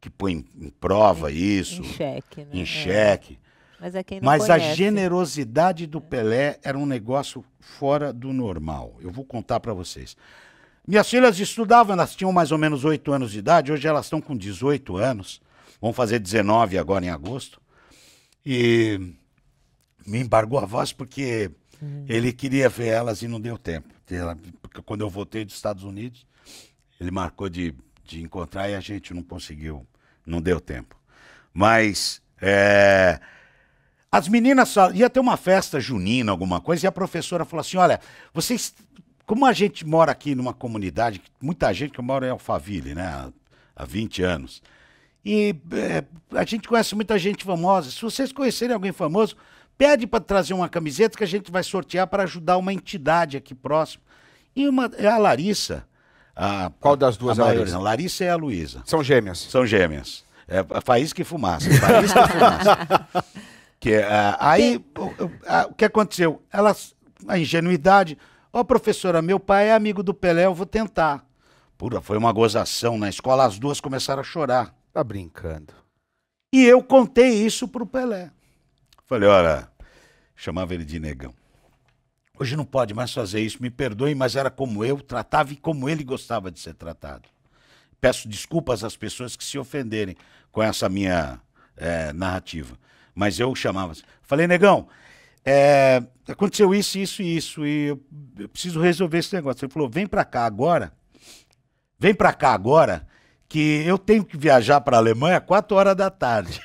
que põe em, prova isso. Em xeque. Né? Em é. xeque. É. Mas, é Mas a generosidade do Pelé era um negócio fora do normal. Eu vou contar para vocês. Minhas filhas estudavam, elas tinham mais ou menos 8 anos de idade, hoje elas estão com 18 anos, vão fazer 19 agora em agosto. E me embargou a voz porque uhum. ele queria ver elas e não deu tempo. Porque quando eu voltei dos Estados Unidos, ele marcou de, de encontrar e a gente não conseguiu, não deu tempo. Mas é, as meninas só, ia ter uma festa junina, alguma coisa, e a professora falou assim: olha, vocês. Como a gente mora aqui numa comunidade, muita gente que mora em é Alphaville, né? Há 20 anos. E é, a gente conhece muita gente famosa. Se vocês conhecerem alguém famoso, Pede para trazer uma camiseta que a gente vai sortear para ajudar uma entidade aqui próxima. E uma é a Larissa. A, Qual das duas a, é a Larissa? Larissa é a Luísa. São gêmeas. São gêmeas. É, faísca e fumaça. (laughs) Faísca e fumaça. que, uh, aí, o, o, que aconteceu? Elas, a ingenuidade. Ó, oh, professora, meu pai é amigo do Pelé, eu vou tentar. Pura, foi uma gozação na escola, as duas começaram a chorar. Tá brincando. E eu contei isso pro Pelé. Falei, olha, chamava ele de negão. Hoje não pode mais fazer isso, me perdoe, mas era como eu tratava e como ele gostava de ser tratado. Peço desculpas às pessoas que se ofenderem com essa minha é, narrativa. Mas eu chamava. assim. Falei, negão, é, aconteceu isso, isso e isso, e eu, eu, preciso resolver esse negócio. Ele falou: vem para cá agora, vem para cá agora, que eu tenho que viajar para a Alemanha às quatro horas da tarde.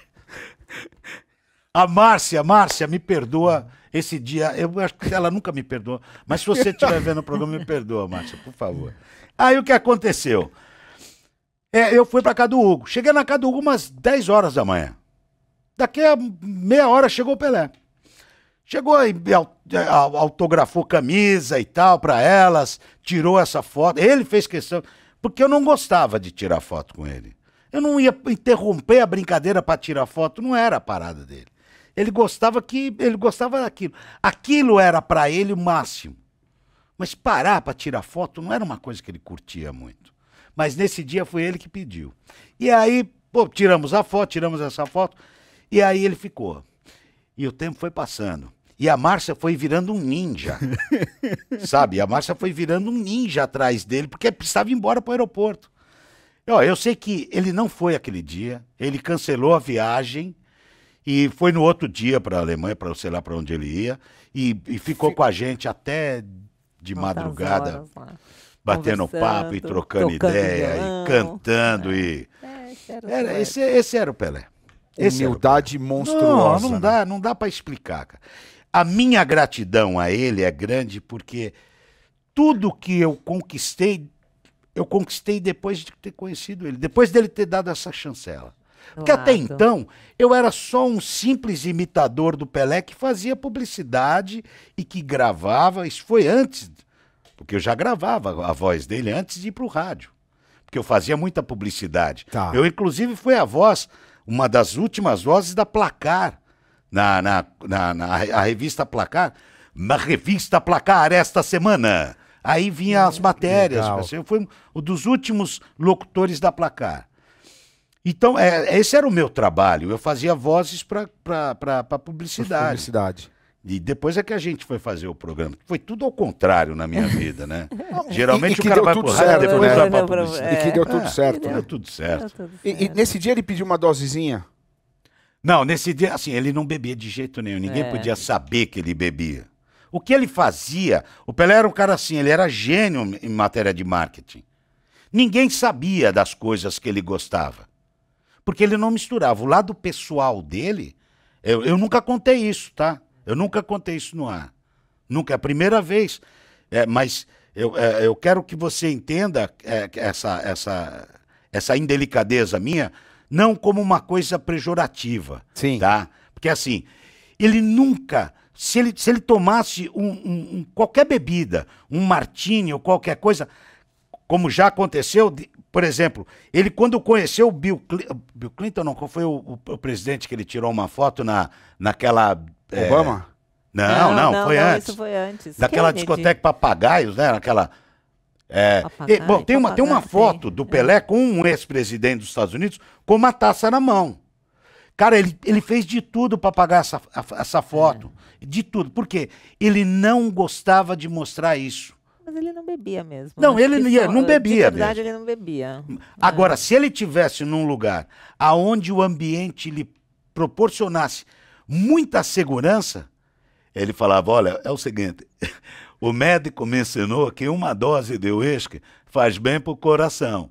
A Márcia, Márcia, me perdoa esse dia. Eu acho que ela nunca me perdoa, mas se você estiver vendo o programa, me perdoa, Márcia, por favor. Aí o que aconteceu? É, eu fui para casa do Hugo. Cheguei na casa do Hugo umas 10 horas da manhã. Daqui a meia hora chegou o Pelé. Chegou e é, autografou camisa e tal para elas, tirou essa foto. Ele fez questão, porque eu não gostava de tirar foto com ele. Eu não ia interromper a brincadeira para tirar foto, não era a parada dele. Ele gostava que ele gostava daquilo. Aquilo era para ele o máximo. Mas parar para tirar foto não era uma coisa que ele curtia muito. Mas nesse dia foi ele que pediu. E aí, pô, tiramos a foto, tiramos essa foto, e aí ele ficou. E o tempo foi passando. E a Márcia foi virando um ninja. (laughs) sabe? A Márcia foi virando um ninja atrás dele, porque precisava ir embora para o aeroporto. Eu, eu sei que ele não foi aquele dia, ele cancelou a viagem, e foi no outro dia para a Alemanha, para sei lá para onde ele ia, e, e ficou Fico... com a gente até de madrugada, horas, batendo papo e trocando ideia, e cantando. É. E... É, era, esse, esse, era o Pelé. Esse Humildade Pelé. monstruosa. Não, não né? dá, não dá para explicar. Cara. A minha gratidão a ele é grande porque tudo que eu conquistei, eu conquistei depois de ter conhecido ele, depois dele ter dado essa chancela. Porque até então, eu era só um simples imitador do Pelé que fazia publicidade e que gravava. Isso foi antes, porque eu já gravava a voz dele antes de ir para o rádio. Porque eu fazia muita publicidade. Tá. Eu, inclusive, fui a voz, uma das últimas vozes da Placar, na, na, na, na a revista Placar. Na revista Placar, esta semana. Aí vinha as hum, matérias. Legal. Assim, eu fui um dos últimos locutores da Placar. Então, é, esse era o meu trabalho. Eu fazia vozes para publicidade. publicidade. E depois é que a gente foi fazer o programa. Foi tudo ao contrário na minha vida, né? (laughs) Geralmente e, e o cara vai pro rádio, certo, depois né? vai pra publicidade. E que deu é, né? tudo certo. Deu tudo certo. E, e nesse dia ele pediu uma dosezinha? Não, nesse dia, assim, ele não bebia de jeito nenhum. Ninguém é. podia saber que ele bebia. O que ele fazia? O Pelé era um cara assim, ele era gênio em matéria de marketing. Ninguém sabia das coisas que ele gostava. Porque ele não misturava o lado pessoal dele. Eu, eu nunca contei isso, tá? Eu nunca contei isso no ar. Nunca, é a primeira vez. É, mas eu, é, eu quero que você entenda é, essa, essa, essa indelicadeza minha, não como uma coisa pejorativa. Sim. Tá? Porque assim, ele nunca. Se ele, se ele tomasse um, um, um, qualquer bebida, um martini ou qualquer coisa, como já aconteceu, por exemplo, ele quando conheceu o Bill, Clinton, Bill Clinton não, foi o, o, presidente que ele tirou uma foto na, naquela... É, Obama? É... Não, não, não, foi, não, antes. foi antes. Daquela Kennedy. discoteca Papagaios, né? Aquela... É, e, bom, tem uma, tem uma foto do Pelé é. com um ex-presidente dos Estados Unidos com uma taça na mão. Cara, ele, ele fez de tudo para pagar essa, essa foto. É. De tudo. Por quê? Ele não gostava de mostrar isso. Mas ele não bebia mesmo. Não, né? ele não, ia, não bebia. Na verdade, mesmo. ele não bebia. Agora, é. se ele tivesse num lugar aonde o ambiente lhe proporcionasse muita segurança, ele falava: olha, é o seguinte, (laughs) o médico me ensinou que uma dose de uísque faz bem para o coração.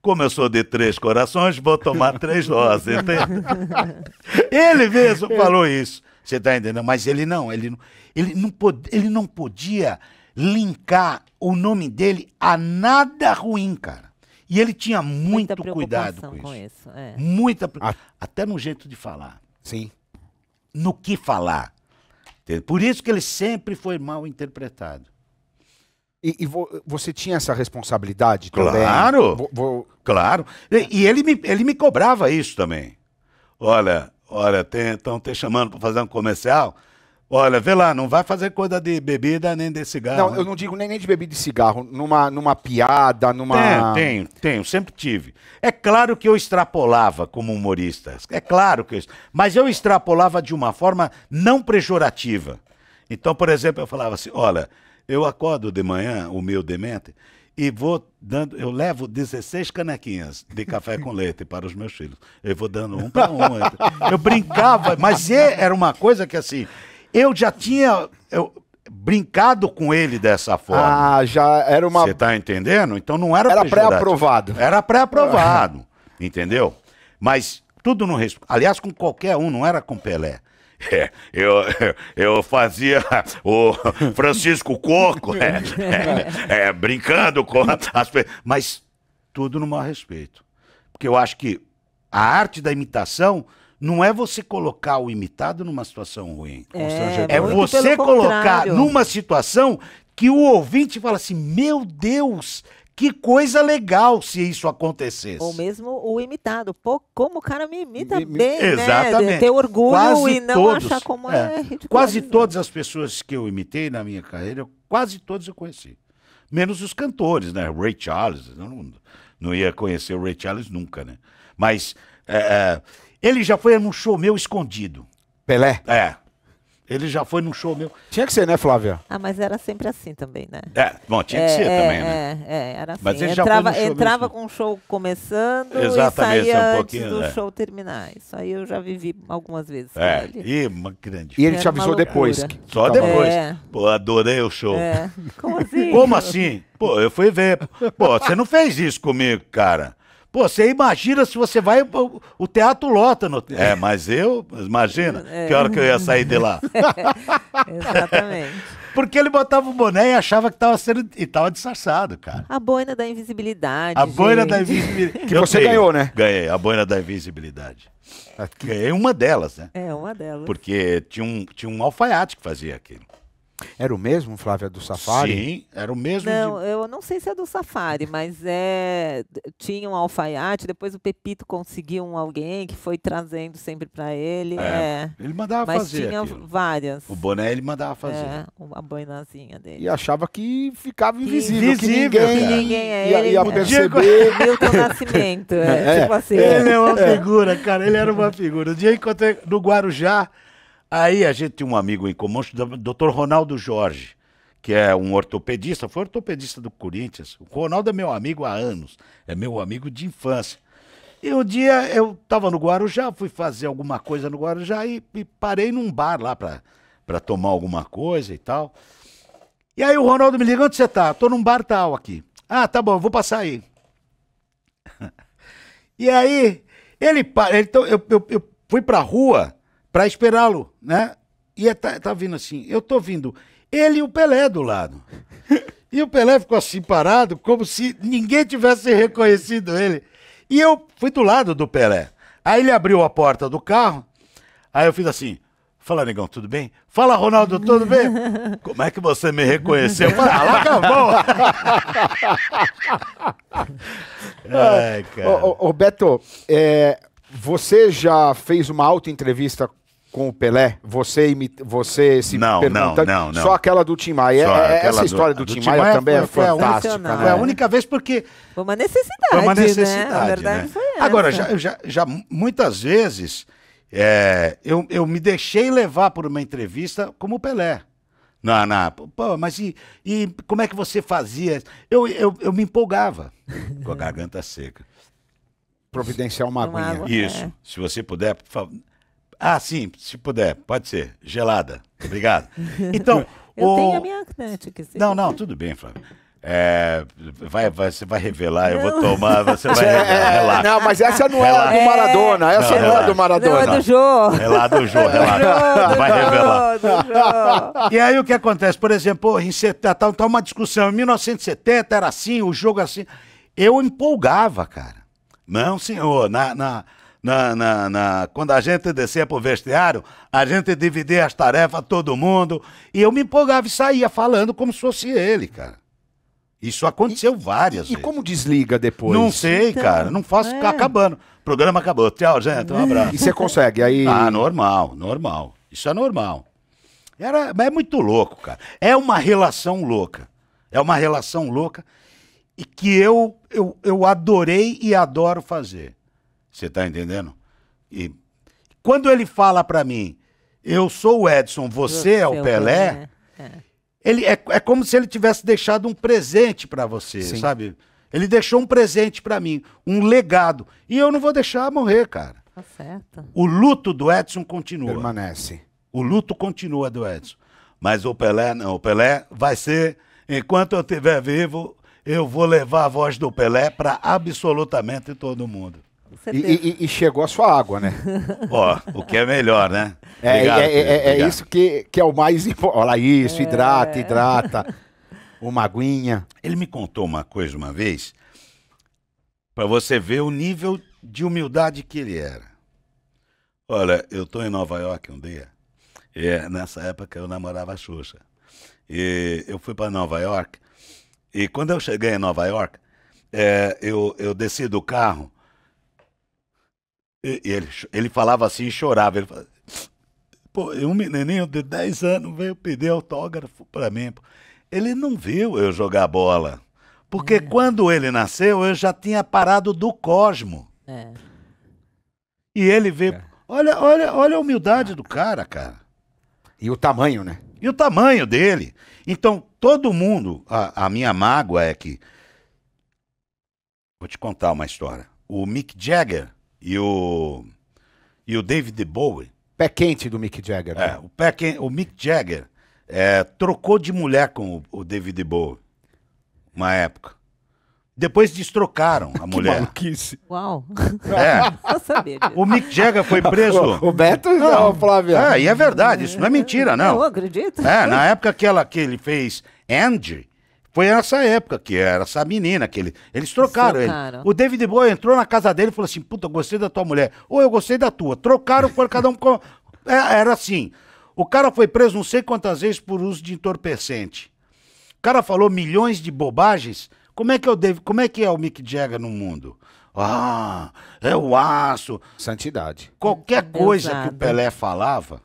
Como eu sou de três corações, vou tomar três doses, entende? (laughs) ele mesmo falou isso. Você está entendendo? Mas ele não, ele não, ele não, pod, ele não podia linkar o nome dele a nada ruim, cara. E ele tinha muito cuidado com isso. Com isso é. Muita a, até no jeito de falar. Sim. No que falar. Por isso que ele sempre foi mal interpretado. E, e vo, você tinha essa responsabilidade claro, também? Claro. claro. E, e, ele, me, ele me cobrava isso também. Olha, olha, estão te chamando para fazer um comercial. Olha, vê lá, não vai fazer coisa de bebida nem de cigarro. Não, né? eu não digo nem, nem de bebida e cigarro. Numa, numa piada, numa. Tenho, tenho, tenho, sempre tive. É claro que eu extrapolava como humorista. É claro que eu. Mas eu extrapolava de uma forma não pejorativa. Então, por exemplo, eu falava assim: olha, eu acordo de manhã, o meu demente, e vou dando. Eu levo 16 canequinhas de café com leite para os meus filhos. Eu vou dando um para um. Eu brincava, mas é, era uma coisa que assim. Eu já tinha eu, brincado com ele dessa forma. Ah, já era uma. Você tá entendendo? Então não era Era pré-aprovado. Era pré-aprovado, (laughs) entendeu? Mas tudo no respeito. Aliás, com qualquer um, não era com Pelé. É, eu, eu fazia o Francisco Coco é, é, é, brincando com as pessoas, mas tudo no maior respeito. Porque eu acho que a arte da imitação não é você colocar o imitado numa situação ruim. É, é você colocar contrário. numa situação que o ouvinte fala assim: meu Deus, que coisa legal se isso acontecesse. Ou mesmo o imitado. Pô, como o cara me imita me, bem, né? Exatamente. né? Ter orgulho quase e não todos, achar como é. é quase todas as pessoas que eu imitei na minha carreira, quase todas eu conheci. Menos os cantores, né? Ray Charles, não, não ia conhecer o Ray Charles nunca, né? Mas é, é ele já foi num show meu escondido. Pelé? É. Ele já foi num show meu. Tinha que ser, né, Flávia? Ah, mas era sempre assim também, né? É, bom, tinha que é, ser é, também, né? É, é, era assim. Mas ele entrava, já foi entrava com o show começando Exatamente, e saía assim, um pouquinho, antes do é. show terminar. Isso aí eu já vivi algumas vezes é, com ele. E uma grande. E ele te avisou depois. Que, Só depois. É. Pô, adorei o show. É. Como assim? Como assim? Pô, eu fui ver. Pô, você não fez isso comigo, cara. Pô, você imagina se você vai, o, teatro lota. No... É, mas eu, imagina, é. que hora que eu ia sair de lá. (laughs) exatamente. Porque ele botava o boné e achava que estava sendo. E tava disfarçado, cara. A boina da invisibilidade. A gente. boina da invisibilidade. (laughs) Que você ganhou, né? Ganhei, a boina da invisibilidade. Ah, Ganhei uma delas, né? É, uma delas. Porque tinha um, tinha um alfaiate que fazia aquilo. Era o mesmo, Flávia, do Safari? Sim, era o mesmo. Não, de... eu não sei se é do Safari, mas é tinha um alfaiate, depois o Pepito conseguiu um alguém que foi trazendo sempre para ele. É, é. Ele mandava mas fazer. Tinha aquilo. várias. O boné ele mandava é, fazer. É, uma boinazinha dele. E achava que ficava invisível. Invisível. Que ninguém, que ninguém é ia, ele. Ia perceber. (laughs) Milton Nascimento. É, é, tipo assim. É. Ele é uma é. figura, cara. Ele era uma figura. O dia que eu no Guarujá. Aí a gente tinha um amigo em comum, o Dr. Ronaldo Jorge, que é um ortopedista, foi ortopedista do Corinthians. O Ronaldo é meu amigo há anos, é meu amigo de infância. E um dia eu estava no Guarujá, fui fazer alguma coisa no Guarujá e, e parei num bar lá para tomar alguma coisa e tal. E aí o Ronaldo me liga, onde você tá? Tô num bar tal aqui. Ah, tá bom, vou passar aí. (laughs) e aí, ele, então, eu, eu, eu fui pra rua, para esperá-lo, né? E é, tá, tá vindo assim, eu tô vindo ele e o Pelé do lado. E o Pelé ficou assim parado, como se ninguém tivesse reconhecido ele. E eu fui do lado do Pelé. Aí ele abriu a porta do carro, aí eu fiz assim: Fala, negão, tudo bem? Fala, Ronaldo, tudo bem? Como é que você me reconheceu? Fala, ah, lá acabou! É (laughs) Ai, cara. Ô, ô, ô Beto, é, você já fez uma auto-entrevista com o Pelé? Você, você se não, pergunta Não, não, não. Só aquela do Tim Maia. É, é essa história do, do Tim, Maia, Maia também é foi, é fantástica. Né? Foi a única vez porque... Foi uma necessidade, Foi uma né? necessidade, né? A verdade né? foi essa. Agora, já, já, já muitas vezes é, eu, eu me deixei levar por uma entrevista como o Pelé. Não, não. Pô, mas e, e como é que você fazia? Eu, eu, eu me empolgava com a garganta seca. Providenciar uma, uma aguinha. Água, é. Isso. É. Se você puder, por favor. Ah, sim, se puder, pode ser. Gelada. Obrigado. (laughs) Então. Eu o... tenho a minha né, se... Não, não, tudo bem, Flávio. É, vai, vai, você vai revelar, não. eu vou tomar, você vai (laughs) é, revelar. É, não, mas essa não é, é do Maradona, essa não, não, não é do Maradona. Não, é do Jô. É lá do Jô, é relaxa. vai do revelar. e aí o que acontece? Por exemplo, em tá, tá uma discussão, em 1970 era assim, o jogo assim. Eu empolgava, cara. Não, senhor, na, na na, na, na, quando a gente descia pro vestiário, a gente dividia as tarefas, todo mundo, e eu me empolgava e saía falando como se fosse ele, cara. Isso aconteceu e, várias e vezes. E como desliga depois? Não sei, então, cara. Não faço é. acabando. O programa acabou. Tchau, gente. Um é. abraço. E você consegue aí? Ah, normal, normal. Isso é normal. Era, é muito louco, cara. É uma relação louca. É uma relação louca e que eu, eu, eu adorei e adoro fazer. Você tá entendendo? E quando ele fala para mim, eu sou o Edson, você, é, é o Pelé, né? é. Ele é, é como se ele tivesse deixado um presente para você, Sim. sabe? Ele deixou um presente para mim, um legado. E eu não vou deixar morrer, cara. Tá certo. O luto do Edson continua. Permanece. O luto continua do Edson. Mas o Pelé não. O Pelé vai ser, enquanto eu estiver vivo, eu vou levar a voz do Pelé para absolutamente todo mundo. E, e, e, chegou a sua água, né? (laughs) Ó, oh, o que é melhor, né? É, é Obrigado, é, é, é isso que, que é o mais (laughs) importante. Olha isso, é. hidrata, hidrata. Uma aguinha. Ele me contou uma coisa uma vez, para você ver o nível de humildade que ele era. Olha, eu tô em Nova York um dia, e nessa época eu namorava a Xuxa. E eu fui para Nova York, e quando eu cheguei em Nova York, é, eu, eu desci do carro ele, ele falava assim e chorava. Ele falava, Pô, um menininho de 10 anos veio pedir autógrafo para mim. Ele não viu eu jogar bola. Porque é. quando ele nasceu, eu já tinha parado do cosmo. É. E ele veio. É. Olha, olha, olha a humildade do cara, cara. E o tamanho, né? E o tamanho dele. Então, todo mundo. A, a minha mágoa é que. Vou te contar uma história. O Mick Jagger e o, e o David Bowie. Pé quente do Mick Jagger. Né? É, o, pé o Mick Jagger é, trocou de mulher com o, o David Bowie, uma época. Depois destrocaram a (laughs) mulher. Maluquice. Uau. (laughs) É. saber O Mick Jagger foi preso. O, (laughs) o Beto não, Flávia Flávio. É, e é verdade, isso não é mentira, não. Eu acredito. É, na época que, ela, que ele fez Andy, foi nessa época que era essa menina que ele, eles trocaram, trocaram. ele. O David Bowie entrou na casa dele e falou assim: "Puta, eu gostei da tua mulher. Ou eu gostei da tua". Trocaram por cada um com... (laughs) é, era assim. O cara foi preso não sei quantas vezes por uso de entorpecente. O cara falou milhões de bobagens. Como é que eu é devo, como é que é o Mick Jagger no mundo? Ah, é o aço, santidade. Qualquer coisa que o Pelé falava,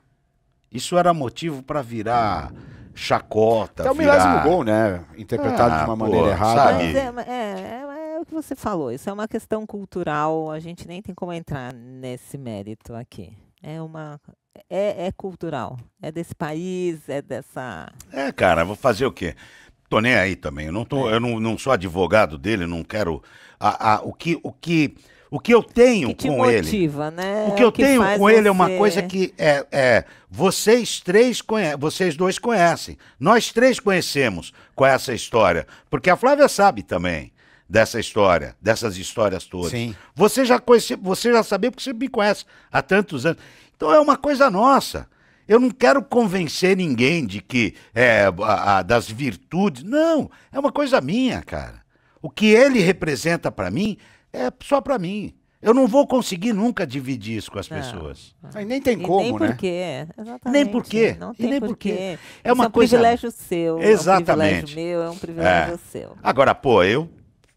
isso era motivo para virar chacota. É o milésimo gol, né? Interpretado ah, de uma pô, maneira errada. Mas é, é, é, é, o que você falou, isso é uma questão cultural, a gente nem tem como entrar nesse mérito aqui. É uma. É, é cultural. É desse país, é dessa. É, cara, vou fazer o quê? Tô nem aí também. Eu não, tô, é. eu não, não sou advogado dele, não quero. A, a, o que. O que o que eu tenho que com motiva, ele. Né? O que eu que tenho com você... ele é uma coisa que é, é vocês três vocês dois conhecem. Nós três conhecemos com essa história, porque a Flávia sabe também dessa história, dessas histórias todas. Sim. Você já conhece, você já sabia porque você me conhece há tantos anos. Então é uma coisa nossa. Eu não quero convencer ninguém de que é a, a, das virtudes. Não, é uma coisa minha, cara. O que ele representa para mim é só para mim. Eu não vou conseguir nunca dividir isso com as não, ah, pessoas. Não. Ah. nem tem como, nem né? nem por quê. nem por quê. É uma é coisa um privilégio seu. Exatamente. É um privilégio meu, é um privilégio é. seu. Agora, pô, eu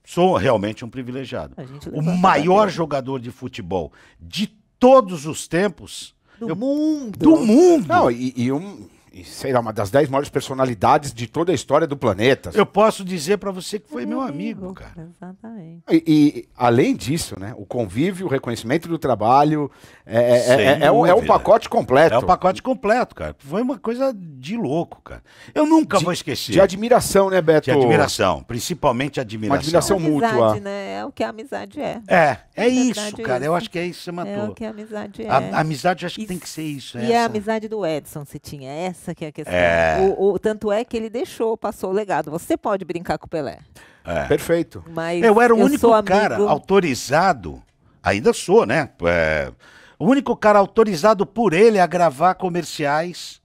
sou realmente um privilegiado. O maior jogador de futebol de todos os tempos. Do eu... mundo. Do mundo. Não, e, e um sei lá, uma das dez maiores personalidades de toda a história do planeta. Eu posso dizer para você que foi é, meu amigo, cara. Exatamente. E, e, além disso, né, o convívio, o reconhecimento do trabalho, é, é, é, um, é um pacote completo. É um pacote completo, cara. Foi uma coisa de louco, cara. Eu nunca de, vou esquecer. De admiração, né, Beto? De admiração, principalmente admiração. Uma admiração amizade, mútua. Né? É o que a amizade é. É, é isso, cara. Eu acho que é isso que você matou. É o que a amizade é. A, a amizade acho que e, tem que ser isso. E essa. a amizade do Edson, se tinha essa? essa que é a questão. É. O, o, tanto é que ele deixou, passou o legado. Você pode brincar com o Pelé. É. Perfeito. Mas eu era o eu único cara autorizado, ainda sou, né? É, o único cara autorizado por ele a gravar comerciais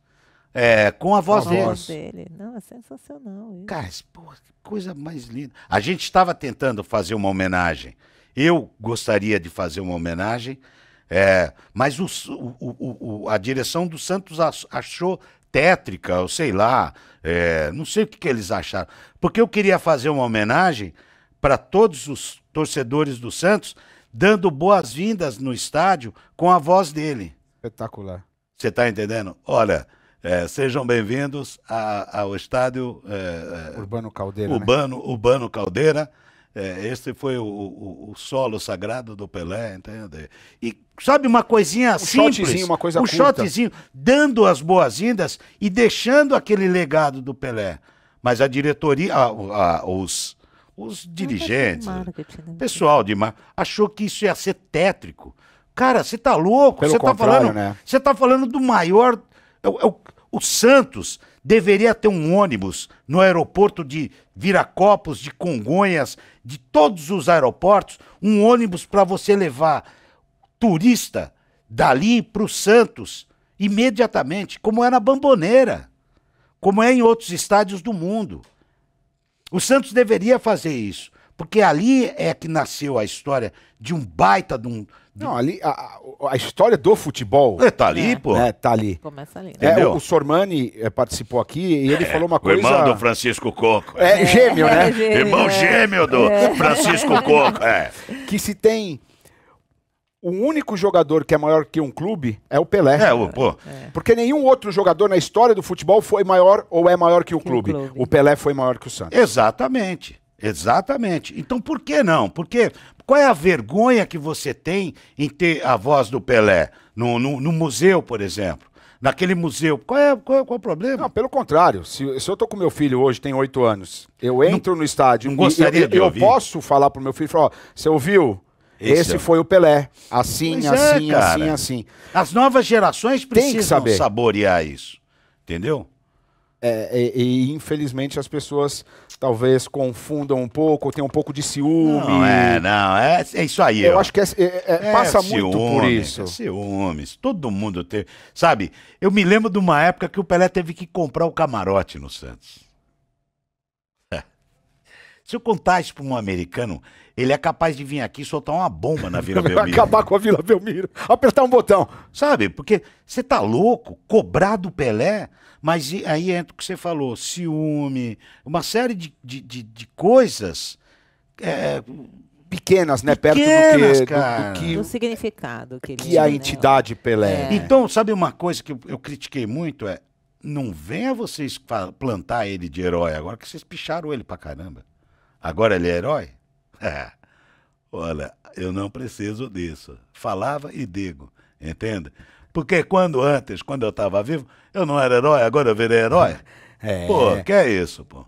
é, com a voz, a dele. voz dele. Não, é sensacional. Isso. Cara, porra, que coisa mais linda. A gente estava tentando fazer uma homenagem. Eu gostaria de fazer uma homenagem, é, mas o, o, o, a direção do Santos achou tétrica, ou sei lá, é, não sei o que, que eles acharam. Porque eu queria fazer uma homenagem para todos os torcedores do Santos, dando boas-vindas no estádio com a voz dele. Espetacular. Você está entendendo? Olha, é, sejam bem-vindos ao estádio é, é Urbano Caldeira. Urbano, né? Urbano Caldeira. É, esse foi o, o, o, solo sagrado do Pelé, entende? E sabe uma coisinha um simples, uma coisa um curta. shotzinho, dando as boas-vindas e deixando aquele legado do Pelé. Mas a diretoria, a, a, os, os é dirigentes, né? pessoal de mar, achou que isso ia ser tétrico. Cara, você tá louco? Você tá falando, né? Você tá falando do maior, é é o, o Santos deveria ter um ônibus no aeroporto de Viracopos, de Congonhas, de todos os aeroportos, um ônibus para você levar turista dali para o Santos imediatamente, como é na Bamboneira, como é em outros estádios do mundo. O Santos deveria fazer isso, porque ali é que nasceu a história de um baita de um não, ali a, a história do futebol. É, tá ali, é. pô. É, tá ali. Começa ali. Né? É, o, Sormani é, participou aqui e ele é, falou uma coisa. O irmão do Francisco Coco. É, gêmeo, né? É, gêmeo, irmão gêmeo do Francisco Coco. É. Que se tem o único jogador que é maior que um clube é o Pelé. É, o, pô. É. Porque nenhum outro jogador na história do futebol foi maior ou é maior que o, que clube. o clube. O Pelé foi maior que o Santos. Exatamente. Exatamente. Então por que não? Porque qual é a vergonha que você tem em ter a voz do Pelé no, no, no museu, por exemplo? Naquele museu, qual é, qual, é, qual é o problema? Não, pelo contrário, se, se eu estou com meu filho hoje, tem oito anos, eu entro não, no estádio não gostaria e, eu, de eu, ouvir. posso falar pro meu filho, falar, ó, você ouviu? Esse, Esse, é foi o Pelé. Assim, pois assim, é, assim, assim, assim. As novas gerações precisam saborear isso. Entendeu? É, e, é, e, infelizmente as pessoas talvez confundam um pouco, tenham um pouco de ciúme. Não, é, não, é, é isso aí. Eu acho que é, é, é, é passa ciúme, muito por isso. É ciúmes, todo mundo teve. Sabe, eu me lembro de uma época que o Pelé teve que comprar o camarote no Santos. Se eu contar isso pra um americano, ele é capaz de vir aqui e soltar uma bomba na Vila (laughs) Belmiro. Acabar com a Vila Belmiro. Apertar um botão. Sabe? Porque você tá louco, cobrar do Pelé, mas aí entra o que você falou, ciúme, uma série de, de, de, de coisas. É, pequenas, né? Pequenas, perto do que, cara. Do, do, que, do significado que, ele que tinha, a né? entidade né? Pelé. É. é. Então, sabe uma coisa que eu, eu, critiquei muito é não venha vocês plantar ele de herói agora que vocês picharam ele pra caramba. Agora ele é herói? É. Olha, eu não preciso disso. Falava e digo, entenda? Porque quando antes, quando eu estava vivo, eu não era herói, agora eu virei herói. (laughs) É. Pô, que é isso, pô?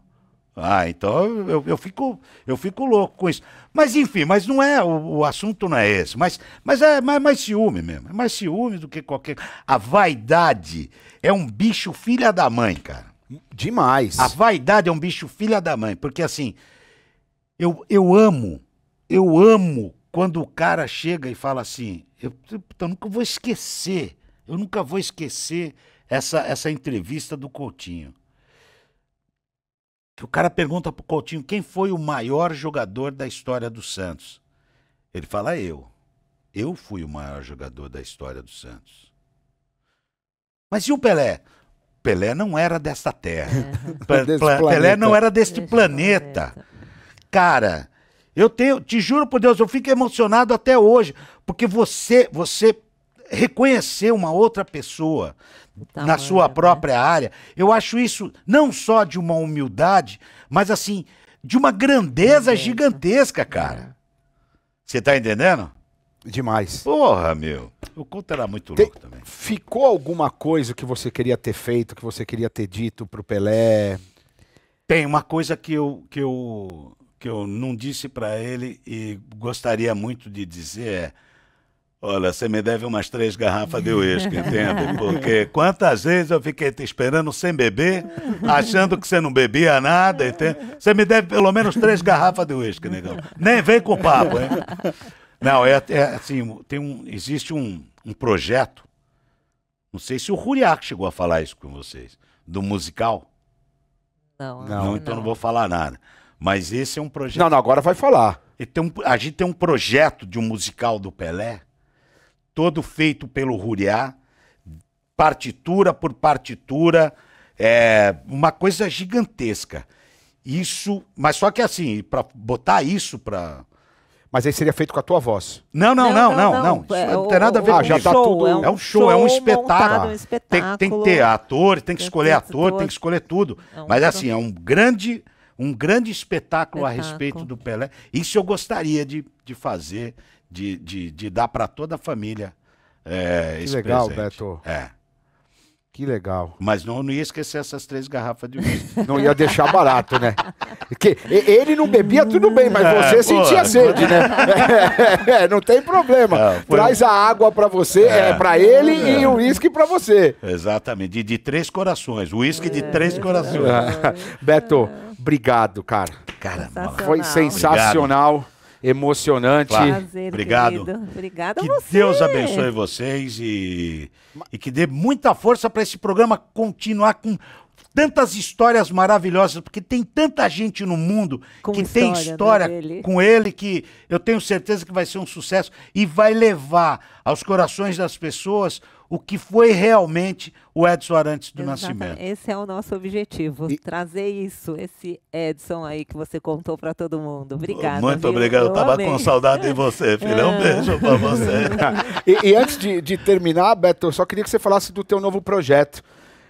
Ah, então eu, eu, fico, eu fico louco com isso. Mas enfim, mas não é, o, o assunto não é esse. Mas, mas é mais, mais ciúme mesmo. É mais ciúme do que qualquer. A vaidade é um bicho filha da mãe, cara. Demais. A vaidade é um bicho filha da mãe. Porque assim, eu, eu amo, eu amo quando o cara chega e fala assim, eu, eu nunca vou esquecer, eu nunca vou esquecer essa, essa entrevista do Coutinho. Que o cara pergunta pro Coutinho quem foi o maior jogador da história do Santos. Ele fala eu. Eu fui o maior jogador da história do Santos. Mas e o Pelé? Pelé não era desta terra. É. (laughs) Pelé não era deste planeta. planeta. Cara, eu tenho, te juro por Deus, eu fico emocionado até hoje, porque você, você reconhecer uma outra pessoa na sua né? própria área, eu acho isso não só de uma humildade, mas assim, de uma grandeza, gigantesca, cara. É. Você é. tá entendendo? Demais. Porra, meu. O culto era muito Te... louco também. Ficou alguma coisa que você queria ter feito, que você queria ter dito pro Pelé? Tem uma coisa que eu, que eu que eu não disse para ele e gostaria muito de dizer é: Olha, você me deve umas três garrafas de uísque, (laughs) entende? Porque quantas vezes eu fiquei te esperando sem beber, achando que você não bebia nada, entende? Você me deve pelo menos três garrafas de uísque, negão. Nem vem com papo, hein? Não, é, é assim, tem um, existe um, um projeto, não sei se o Ruriac chegou a falar isso com vocês, do musical. Não, não, não então não vou falar nada. Mas esse é um projeto. Não, não, agora vai falar. Um, a gente tem um projeto de um musical do Pelé, todo feito pelo Ruriá, partitura por partitura, é uma coisa gigantesca. Isso, mas só que assim, para botar isso para mas aí seria feito com a tua voz. Não, não, não, não, não. não. não. É, não tem nada a ver com ah, já tá tudo. É, é um, show, é um espetáculo. Um espetáculo. Tem, tem, que ter ator, tem que tem escolher ator, ator, tem que escolher tudo. É mas assim, é um grande um grande espetáculo, espetáculo, a respeito do Pelé. Isso eu gostaria de, de fazer, de, de, de dar para toda a família. É, que legal, presente. Beto. É. Que legal. Mas não, não ia esquecer essas três garrafas de uísque. não ia deixar barato, né? Que, ele não bebia tudo bem, mas é, você pô, sentia sede, né? (laughs) É, não tem problema. É, Traz a água para você, é, é para ele e é. o uísque para você. Exatamente. De, de três corações. Uísque de três é. corações. (laughs) Beto. Obrigado, cara. Cara, foi sensacional. Obrigado. Emocionante. Claro. Prazer, Obrigado. Obrigada que a você. Deus abençoe vocês e, e que dê muita força para esse programa continuar com tantas histórias maravilhosas, porque tem tanta gente no mundo com que história tem né, história dele. com ele que eu tenho certeza que vai ser um sucesso e vai levar aos corações das pessoas o que foi realmente o Edson Arantes do Exatamente. Nascimento. Esse é o nosso objetivo, e... trazer isso, esse Edson aí que você contou para todo mundo. Obrigada. Muito viu? obrigado, eu estava com saudade de você, filha. É. Um ah. beijo para você. (laughs) e, e, antes de, de terminar, Beto, eu só queria que você falasse do teu novo projeto.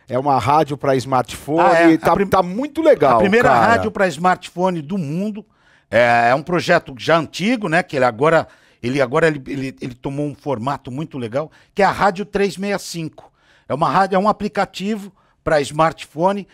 É uma rádio para smartphone, ah, é. tá, prim... tá, muito legal. A primeira cara. rádio para smartphone do mundo. É, é, um projeto já antigo, né? Que ele agora ele agora ele, ele, ele tomou um formato muito legal, que é a Rádio 365. É uma rádio, é um aplicativo para smartphone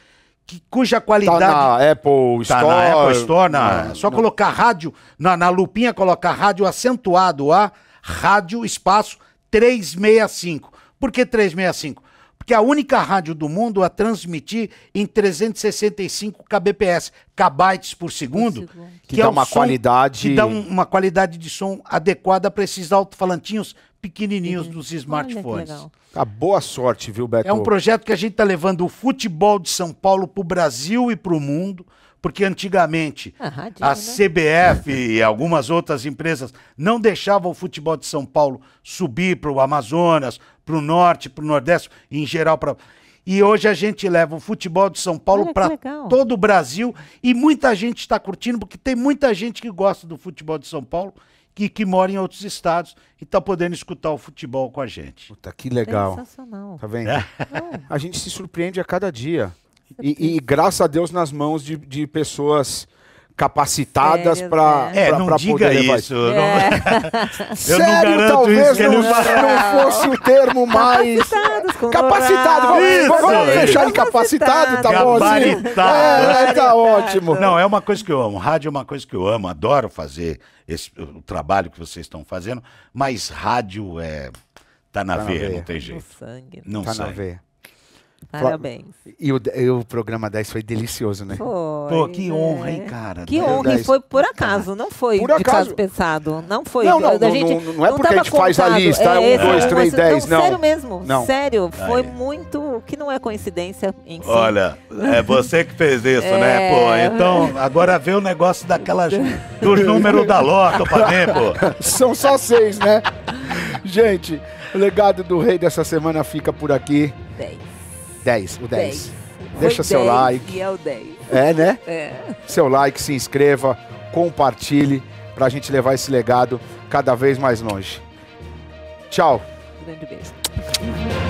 que, cuja qualidade. Tá na Apple tá está na Apple Store. Na, não, só não. colocar rádio, na, na lupinha, colocar rádio acentuado A, rádio espaço 365. Por que 365? porque é a única rádio do mundo a transmitir em 365 kbps, kbytes por segundo, por segundo. Que, que, dá é uma som, qualidade que dá um, uma qualidade de som adequada para esses alto-falantinhos pequenininhos uhum. dos smartphones. a ah, boa sorte, viu, Beto? É um projeto que a gente está levando o futebol de São Paulo para o Brasil e para o mundo porque antigamente a, rádio, a CBF né? e algumas outras empresas não deixavam o futebol de São Paulo subir para o Amazonas, para o norte, para o nordeste, em geral para. E hoje a gente leva o futebol de São Paulo para todo o Brasil e muita gente está curtindo, porque tem muita gente que gosta do futebol de São Paulo que, que mora em outros estados e está podendo escutar o futebol com a gente. Puta, que legal. Sensacional. Tá vendo? É. A gente se surpreende a cada dia. E, e, graças a Deus nas mãos de, de pessoas capacitadas para né? é, pra, não pra diga isso é. não... é. (laughs) eu não garanto talvez isso, não, não, fosse o termo mais capacitado vamos, vamos, fechar em capacitado tá bom assim é, tá ótimo não é uma coisa que eu amo rádio é uma coisa que eu amo adoro fazer esse, o trabalho que vocês estão fazendo mas rádio é tá na, tá veia, não tem jeito sangue né? não tá sai. na veia Parabéns. E o, e o programa 10 foi delicioso, né? Foi. Pô, que né? honra, hein, cara? Que honra, E foi por acaso, não foi por acaso. de caso pensado. Não foi. Não, não, não, gente, não, não é porque a gente contado. faz a lista, é, é um, dois, três, dez, não. Sério mesmo, não. sério, foi muito, que não é coincidência em si. Olha, é você que fez isso, né, é. né, pô? Então, agora vê o negócio daquelas, dos números da loto pra mim, pô. São só seis, né? gente, o legado do rei dessa semana fica por aqui. Dez. 10, o 10. 10. Deixa Foi seu 10 like. E é o 10. É, né? É. Seu like, se inscreva, compartilhe para a gente levar esse legado cada vez mais longe. Tchau. Grande beijo.